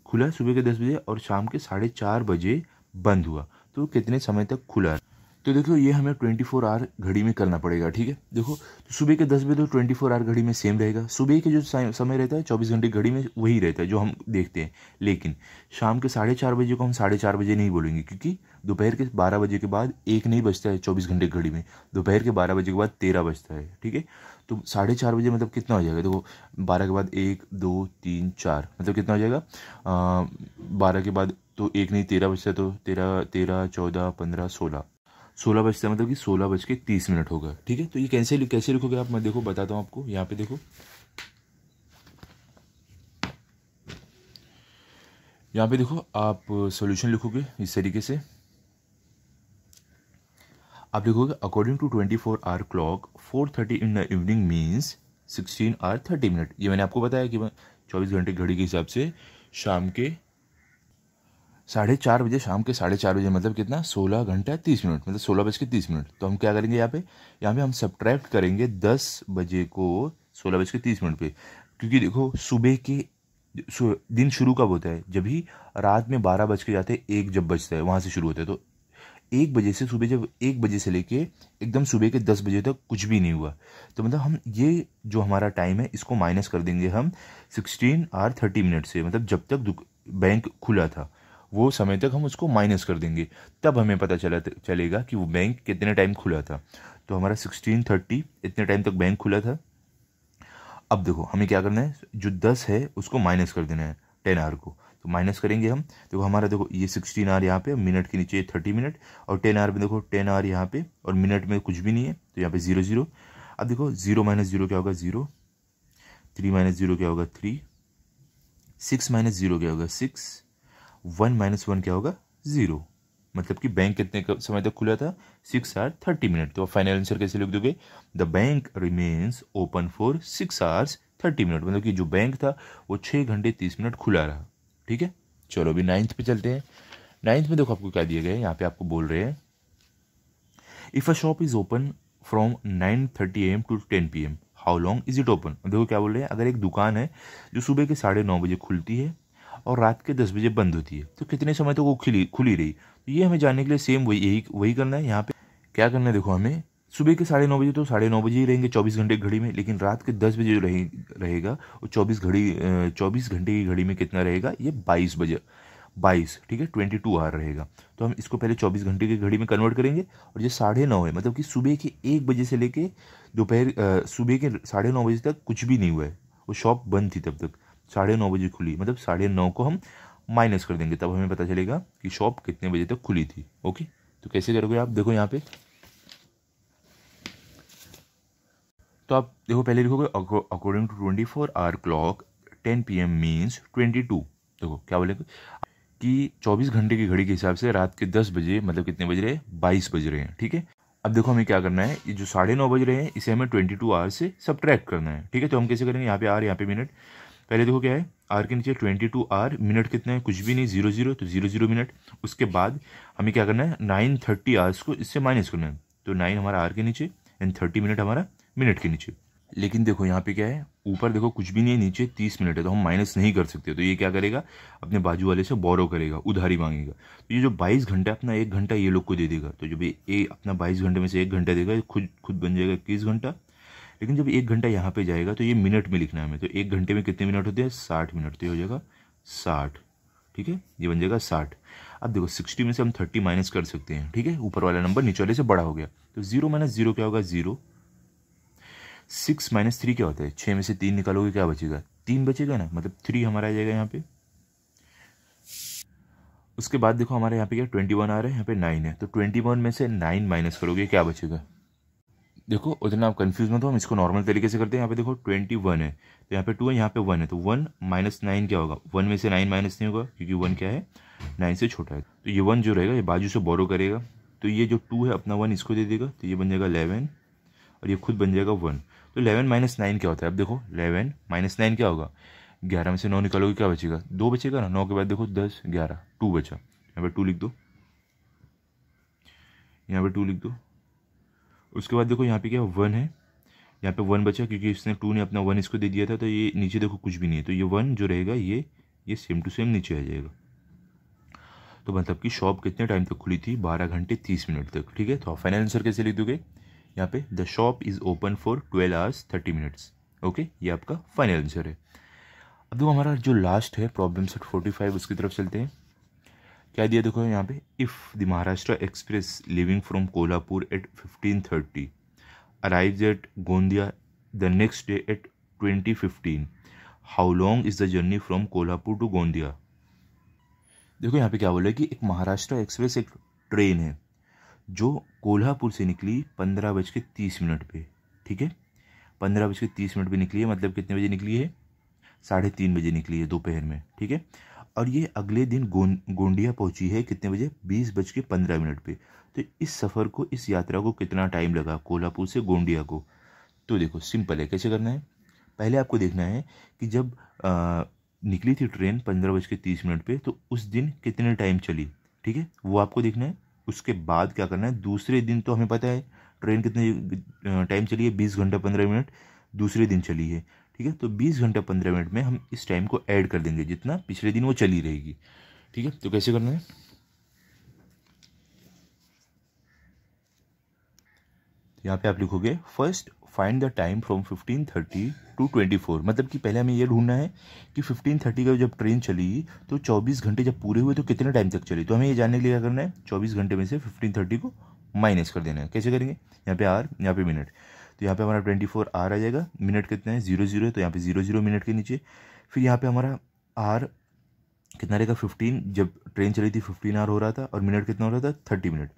खुला सुबह के दस बजे और शाम के साढ़े चार बजे बंद हुआ तो कितने समय तक खुला तो देखो ये हमें ट्वेंटी फोर आवर घड़ी में करना पड़ेगा ठीक है देखो तो सुबह के दस बजे तो ट्वेंटी फोर आवर घड़ी में सेम रहेगा सुबह के जो समय रहता है चौबीस घंटे घड़ी में वही रहता है जो हम देखते हैं लेकिन शाम के साढ़े चार बजे को हम साढ़े चार बजे नहीं बोलेंगे क्योंकि दोपहर के बारह बजे के बाद एक नहीं बजता है चौबीस घंटे घड़ी में दोपहर के बारह बजे के बाद तेरह बजता है ठीक है तो साढ़े चार बजे मतलब कितना हो जाएगा देखो बारह के बाद एक दो तीन चार मतलब कितना हो जाएगा बारह के बाद तो एक नहीं तेरह बजता है तो तेरह तेरह चौदह पंद्रह सोलह सोलह बजता मतलब कि सोलह बज के तीस मिनट होगा ठीक है तो ये कैसे कैसे लिखोगे आप मैं देखो बताता हूँ आपको यहाँ पे देखो यहाँ पे देखो आप सॉल्यूशन लिखोगे इस तरीके से आप देखोगे according to twenty four hour clock four thirty in the evening means sixteen hour thirty minute ये मैंने आपको बताया कि चौबीस घंटे घड़ी के हिसाब से शाम के साढ़े चार बजे शाम के साढ़े चार बजे मतलब कितना सोलह घंटा तीस मिनट मतलब सोलह बज के तीस मिनट तो हम क्या करेंगे यहाँ पे यहाँ पे हम सब्ट्रैक्ट करेंगे दस बजे को सोलह बज के तीस मिनट पे क्योंकि देखो सुबह के दिन शुरू कब होता है जब ही रात में बारह बज के जाते एक जब बजता है वहाँ से शुरू होता है तो एक बजे से सुबह जब एक बजे से लेके एकदम सुबह के दस बजे तक कुछ भी नहीं हुआ तो मतलब हम ये जो हमारा टाइम है इसको माइनस कर देंगे हम सिक्सटीन आर थर्टी मिनट से मतलब जब तक बैंक खुला था वो समय तक हम उसको माइनस कर देंगे तब हमें पता चला चलेगा कि वो बैंक कितने टाइम खुला था तो हमारा सिक्सटीन थर्टी इतने टाइम तक बैंक खुला था अब देखो हमें क्या करना है जो दस है उसको माइनस कर देना है टेन आर को तो माइनस करेंगे हम देखो हमारा देखो ये सिक्सटीन आर यहाँ पे मिनट के नीचे थर्टी मिनट और टेन आर में देखो टेन आर यहाँ पे और मिनट में कुछ भी नहीं है तो यहाँ पे जीरो जीरो अब देखो जीरो माइनस जीरो क्या होगा जीरो थ्री माइनस जीरो क्या होगा थ्री सिक्स माइनस जीरो क्या होगा सिक्स वन माइनस वन क्या होगा जीरो मतलब कि बैंक कितने समय तक खुला था सिक्स आर थर्टी मिनट तो फाइनल आंसर कैसे लिख दोगे the bank remains open for six hours thirty minute मतलब कि जो बैंक था वो छः घंटे तीस मिनट खुला रहा ठीक है चलो अभी नाइन्थ पे चलते हैं नाइन्थ में देखो आपको क्या दिए गए यहाँ पे आपको बोल रहे हैं if a shop is open from nine thirty M to ten P M how long is it open देखो क्या बोल रहे हैं अगर एक दुकान है जो सुबह के साढ़े नौ बजे खुलती है और रात के दस बजे बंद होती है तो कितने समय तक तो वो खुली खुली रही तो ये हमें जानने के लिए सेम वही यही वही करना है यहाँ पे क्या करना है देखो हमें सुबह के साढ़े नौ बजे तो साढ़े नौ बजे ही रहेंगे चौबीस घंटे की घड़ी में लेकिन रात के दस बजे जो रहे रहेगा वो चौबीस घड़ी चौबीस घंटे की घड़ी में कितना रहेगा ये बाईस बजे बाईस ठीक है ट्वेंटी टू आवर रहेगा तो हम इसको पहले चौबीस घंटे की घड़ी में कन्वर्ट करेंगे और ये साढ़े नौ है मतलब कि सुबह के एक बजे से लेके दोपहर सुबह के साढ़े नौ बजे तक कुछ भी नहीं हुआ है वो शॉप बंद थी तब तक साढ़े नौ बजे खुली मतलब साढ़े नौ को हम माइनस कर देंगे तब हमें पता चलेगा कि शॉप कितने बजे तक खुली थी ओके तो कैसे करोगे आप देखो यहाँ पर तो आप देखो पहले लिखोगे according to twenty four hour clock ten P M means twenty two देखो क्या बोलेगा कि चौबीस घंटे की घड़ी के हिसाब से रात के दस बजे मतलब कितने बज रहे हैं बाईस बज रहे हैं ठीक है अब देखो हमें क्या करना है ये जो साढ़े नौ बज रहे हैं इसे हमें ट्वेंटी टू आवर से सब ट्रैक करना है ठीक है तो हम कैसे करेंगे यहाँ पे आर यहाँ पे मिनट पहले देखो क्या है आर के नीचे ट्वेंटी टू आर मिनट कितना है कुछ भी नहीं जीरो जीरो तो जीरो जीरो मिनट उसके बाद हमें क्या करना है नाइन थर्टी आवर्स को इससे माइनस करना है तो नाइन हमारा आर के नीचे एंड थर्टी मिनट हमारा मिनट के नीचे लेकिन देखो यहाँ पे क्या है ऊपर देखो कुछ भी नहीं है नीचे तीस मिनट है तो हम माइनस नहीं कर सकते तो ये क्या करेगा अपने बाजू वाले से बोरो करेगा उधारी मांगेगा तो ये जो बाईस घंटा अपना एक घंटा ये लोग को दे देगा तो जब ये अपना बाईस घंटे में से एक घंटा देगा खुद खुद बन जाएगा इक्कीस घंटा लेकिन जब एक घंटा यहाँ पे जाएगा तो ये मिनट में लिखना है हमें तो एक घंटे में कितने मिनट होते हैं साठ मिनट तो ये हो जाएगा साठ ठीक है ये बन जाएगा साठ अब देखो सिक्सटी में से हम थर्टी माइनस कर सकते हैं ठीक है ऊपर वाला नंबर नीचे वाले से बड़ा हो गया तो जीरो माइनस जीरो क्या होगा जीरो सिक्स माइनस थ्री क्या होता है छः में से तीन निकालोगे क्या बचेगा तीन बचेगा ना मतलब थ्री हमारा आ जाएगा यहाँ पे उसके बाद देखो हमारे यहाँ पे क्या ट्वेंटी वन आ रहा है यहाँ पे नाइन है तो ट्वेंटी वन में से नाइन माइनस करोगे क्या बचेगा देखो उतना आप कन्फ्यूज मत हो हम इसको नॉर्मल तरीके से करते हैं यहाँ पे देखो ट्वेंटी वन है तो यहाँ पे टू है यहाँ पे वन है तो वन माइनस नाइन क्या होगा वन में से नाइन माइनस नहीं होगा क्योंकि वन क्या है नाइन से छोटा है तो ये वन जो रहेगा ये बाजू से बोरो करेगा तो ये जो टू है अपना वन इसको दे देगा तो ये बन जाएगा इलेवन और ये खुद बन जाएगा वन तो इलेवन माइनस नाइन क्या होता है अब देखो इलेवन माइनस नाइन क्या होगा ग्यारह में से नौ निकालोगे क्या बचेगा दो बचेगा ना नौ के बाद देखो दस ग्यारह टू बचा यहाँ पर टू लिख दो यहाँ पर टू लिख दो उसके बाद देखो यहाँ पे क्या वन है यहाँ पे वन बचा क्योंकि इसने टू ने अपना वन इसको दे दिया था तो ये नीचे देखो कुछ भी नहीं है तो ये वन जो रहेगा ये ये सेम टू सेम नीचे आ जाएगा तो मतलब कि शॉप कितने टाइम तक खुली थी बारह घंटे तीस मिनट तक ठीक है तो आप फाइनल आंसर कैसे लिख दोगे यहाँ पे the shop is open for twelve hours thirty minutes okay ये आपका फाइनल आंसर है अब देखो हमारा जो लास्ट है प्रॉब्लम सेट फोर्टी फाइव उसकी तरफ चलते हैं क्या दिया देखो यहाँ पे if the Maharashtra express leaving from Kolhapur at fifteen thirty arrive at Gondia the next day at twenty fifteen how long is the journey from Kolhapur to Gondia देखो यहाँ पे क्या बोला कि एक महाराष्ट्र एक्सप्रेस एक ट्रेन है जो कोल्हापुर से निकली पंद्रह बज के तीस मिनट पर ठीक है पंद्रह बज के तीस मिनट पर निकली है मतलब कितने बजे निकली है साढ़े तीन बजे निकली है दोपहर में ठीक है और ये अगले दिन गों गोंडिया पहुंची है कितने बजे बीस बज के पंद्रह मिनट पे तो इस सफ़र को इस यात्रा को कितना टाइम लगा कोल्हापुर से गोंडिया को तो देखो सिंपल है कैसे करना है पहले आपको देखना है कि जब आ, निकली थी ट्रेन पंद्रह बज के तीस मिनट पर तो उस दिन कितने टाइम चली ठीक है वो आपको देखना है उसके बाद क्या करना है दूसरे दिन तो हमें पता है ट्रेन कितने टाइम चली है बीस घंटा पंद्रह मिनट दूसरे दिन चली है ठीक है तो बीस घंटा पंद्रह मिनट में हम इस टाइम को ऐड कर देंगे जितना पिछले दिन वो चली रहेगी ठीक है तो कैसे करना है यहाँ पे आप लिखोगे first find the time from 15:30 to 24 मतलब कि पहले हमें यह ढूंढना है कि 15:30 का जब ट्रेन चली तो 24 घंटे जब पूरे हुए तो कितने टाइम तक चली तो हमें ये जानने के लिए क्या करना है 24 घंटे में से 15:30 को माइनस कर देना है कैसे करेंगे यहाँ पे आर यहाँ पे मिनट तो यहाँ पे हमारा 24 आर आ जाएगा मिनट कितना है जीरो जीरो तो यहाँ पे जीरो जीरो मिनट के नीचे फिर यहाँ पे हमारा आर कितना रहेगा फिफ्टीन जब ट्रेन चली थी फिफ्टीन आर हो रहा था और मिनट कितना हो रहा था थर्टी मिनट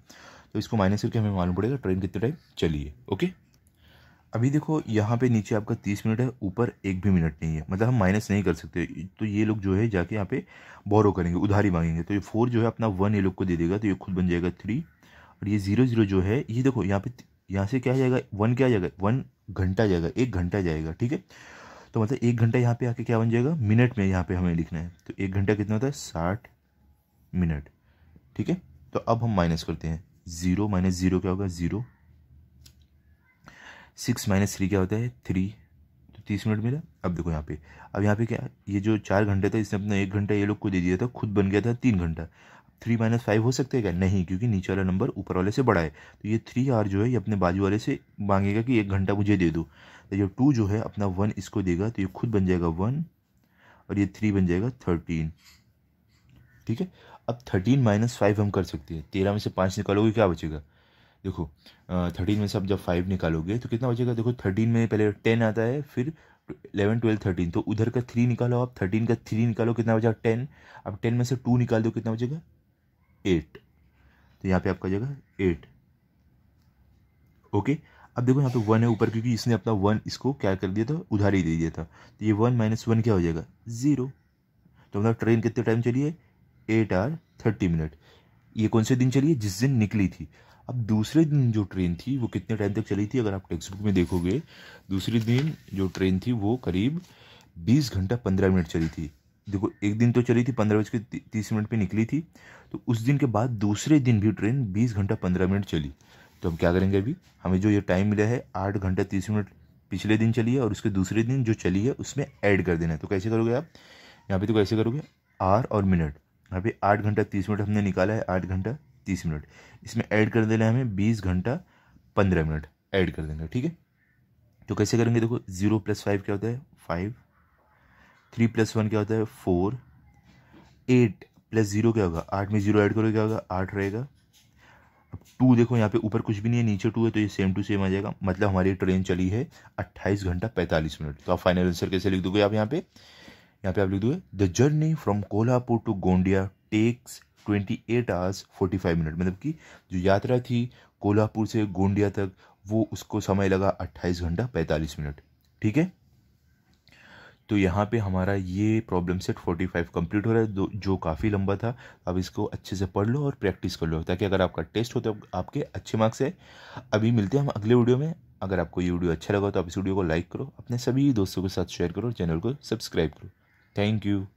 तो इसको माइनस करके हमें मालूम पड़ेगा ट्रेन कितने टाइम चली है ओके अभी देखो यहाँ पे नीचे आपका तीस मिनट है ऊपर एक भी मिनट नहीं है मतलब हम माइनस नहीं कर सकते तो ये लोग जो है जाके यहाँ पे बोरो करेंगे उधारी मांगेंगे तो ये फोर जो है अपना वन ये लोग को दे देगा तो ये खुद बन जाएगा थ्री और ये ज़ीरो ज़ीरो जो है ये देखो यहाँ पे यहाँ से क्या जाएगा वन क्या जाएगा वन घंटा जाएगा एक घंटा जाएगा ठीक है तो मतलब एक घंटा यहाँ पे आके क्या बन जाएगा मिनट में यहाँ पे हमें लिखना है तो एक घंटा कितना होता है साठ मिनट ठीक है तो अब हम माइनस करते हैं ज़ीरो माइनस ज़ीरो क्या होगा ज़ीरो सिक्स माइनस थ्री क्या होता है थ्री तो तीस मिनट मिला अब देखो यहाँ पे अब यहाँ पे क्या ये जो चार घंटे था इसने अपना एक घंटा ये लोग को दे दिया था खुद बन गया था तीन घंटा थ्री माइनस फाइव हो सकते हैं क्या नहीं क्योंकि नीचे वाला नंबर ऊपर वाले से बड़ा है तो ये थ्री आर जो है ये अपने बाजू वाले से मांगेगा कि एक घंटा मुझे दे दो तो जब टू जो है अपना वन इसको देगा तो ये खुद बन जाएगा वन और ये थ्री बन जाएगा थर्टीन ठीक है अब थर्टीन माइनस फाइव हम कर सकते हैं तेरह में से पाँच निकालोगे क्या बचेगा देखो थर्टीन में से आप जब फाइव निकालोगे तो कितना बचेगा देखो थर्टीन में पहले टेन आता है फिर इलेवन ट्वेल्व थर्टीन तो उधर का थ्री निकालो आप थर्टीन का थ्री निकालो कितना बचेगा टेन अब टेन में से टू निकाल दो कितना बचेगा एट तो यहाँ पे आपका जगह एट ओके अब देखो यहाँ पे वन है ऊपर क्योंकि इसने अपना वन इसको क्या कर दिया था उधार ही दे दिया था तो ये वन माइनस वन क्या हो जाएगा ज़ीरो तो मतलब ट्रेन कितने टाइम चली है एट आर थर्टी मिनट ये कौन से दिन चली है जिस दिन निकली थी अब दूसरे दिन जो ट्रेन थी वो कितने टाइम तक चली थी अगर आप टेक्स्ट बुक में देखोगे दूसरे दिन जो ट्रेन थी वो करीब बीस घंटा पंद्रह मिनट चली थी देखो एक दिन तो चली थी पंद्रह बज के तीस मिनट पे निकली थी तो उस दिन के बाद दूसरे दिन भी ट्रेन बीस घंटा पंद्रह मिनट चली तो हम क्या करेंगे अभी हमें जो ये टाइम मिला है आठ घंटा तीस मिनट पिछले दिन चली है और उसके दूसरे दिन जो चली है उसमें ऐड कर देना है तो कैसे करोगे आप यहाँ पे तो कैसे करोगे आर और मिनट यहाँ पे आठ घंटा तीस मिनट हमने निकाला है आठ घंटा तीस मिनट इसमें ऐड कर देना हमें बीस घंटा पंद्रह मिनट ऐड कर देंगे ठीक है तो कैसे करेंगे देखो ज़ीरो प्लस फाइव क्या होता है फाइव थ्री प्लस वन क्या होता है फोर एट प्लस ज़ीरो क्या होगा आठ में ज़ीरो ऐड करोगे क्या होगा आठ रहेगा अब टू देखो यहाँ पे ऊपर कुछ भी नहीं है नीचे टू है तो ये सेम टू सेम आ जाएगा मतलब हमारी ट्रेन चली है अट्ठाईस घंटा पैंतालीस मिनट तो आप फाइनल आंसर कैसे लिख दोगे आप यहाँ पे यहाँ पे आप लिख दोगे the journey from Kolhapur to Gondia takes twenty eight hours forty five minute मतलब कि जो यात्रा थी कोल्हापुर से गोंडिया तक वो उसको समय लगा अट्ठाईस घंटा पैंतालीस मिनट ठीक है तो यहाँ पे हमारा ये problem set forty five complete हो रहा है जो काफ़ी लंबा था अब इसको अच्छे से पढ़ लो और प्रैक्टिस कर लो ताकि अगर आपका टेस्ट हो तो आपके अच्छे मार्क्स है अभी मिलते हैं हम अगले वीडियो में अगर आपको ये वीडियो अच्छा लगा तो आप इस वीडियो को लाइक करो अपने सभी दोस्तों के साथ शेयर करो चैनल को सब्सक्राइब करो थैंक यू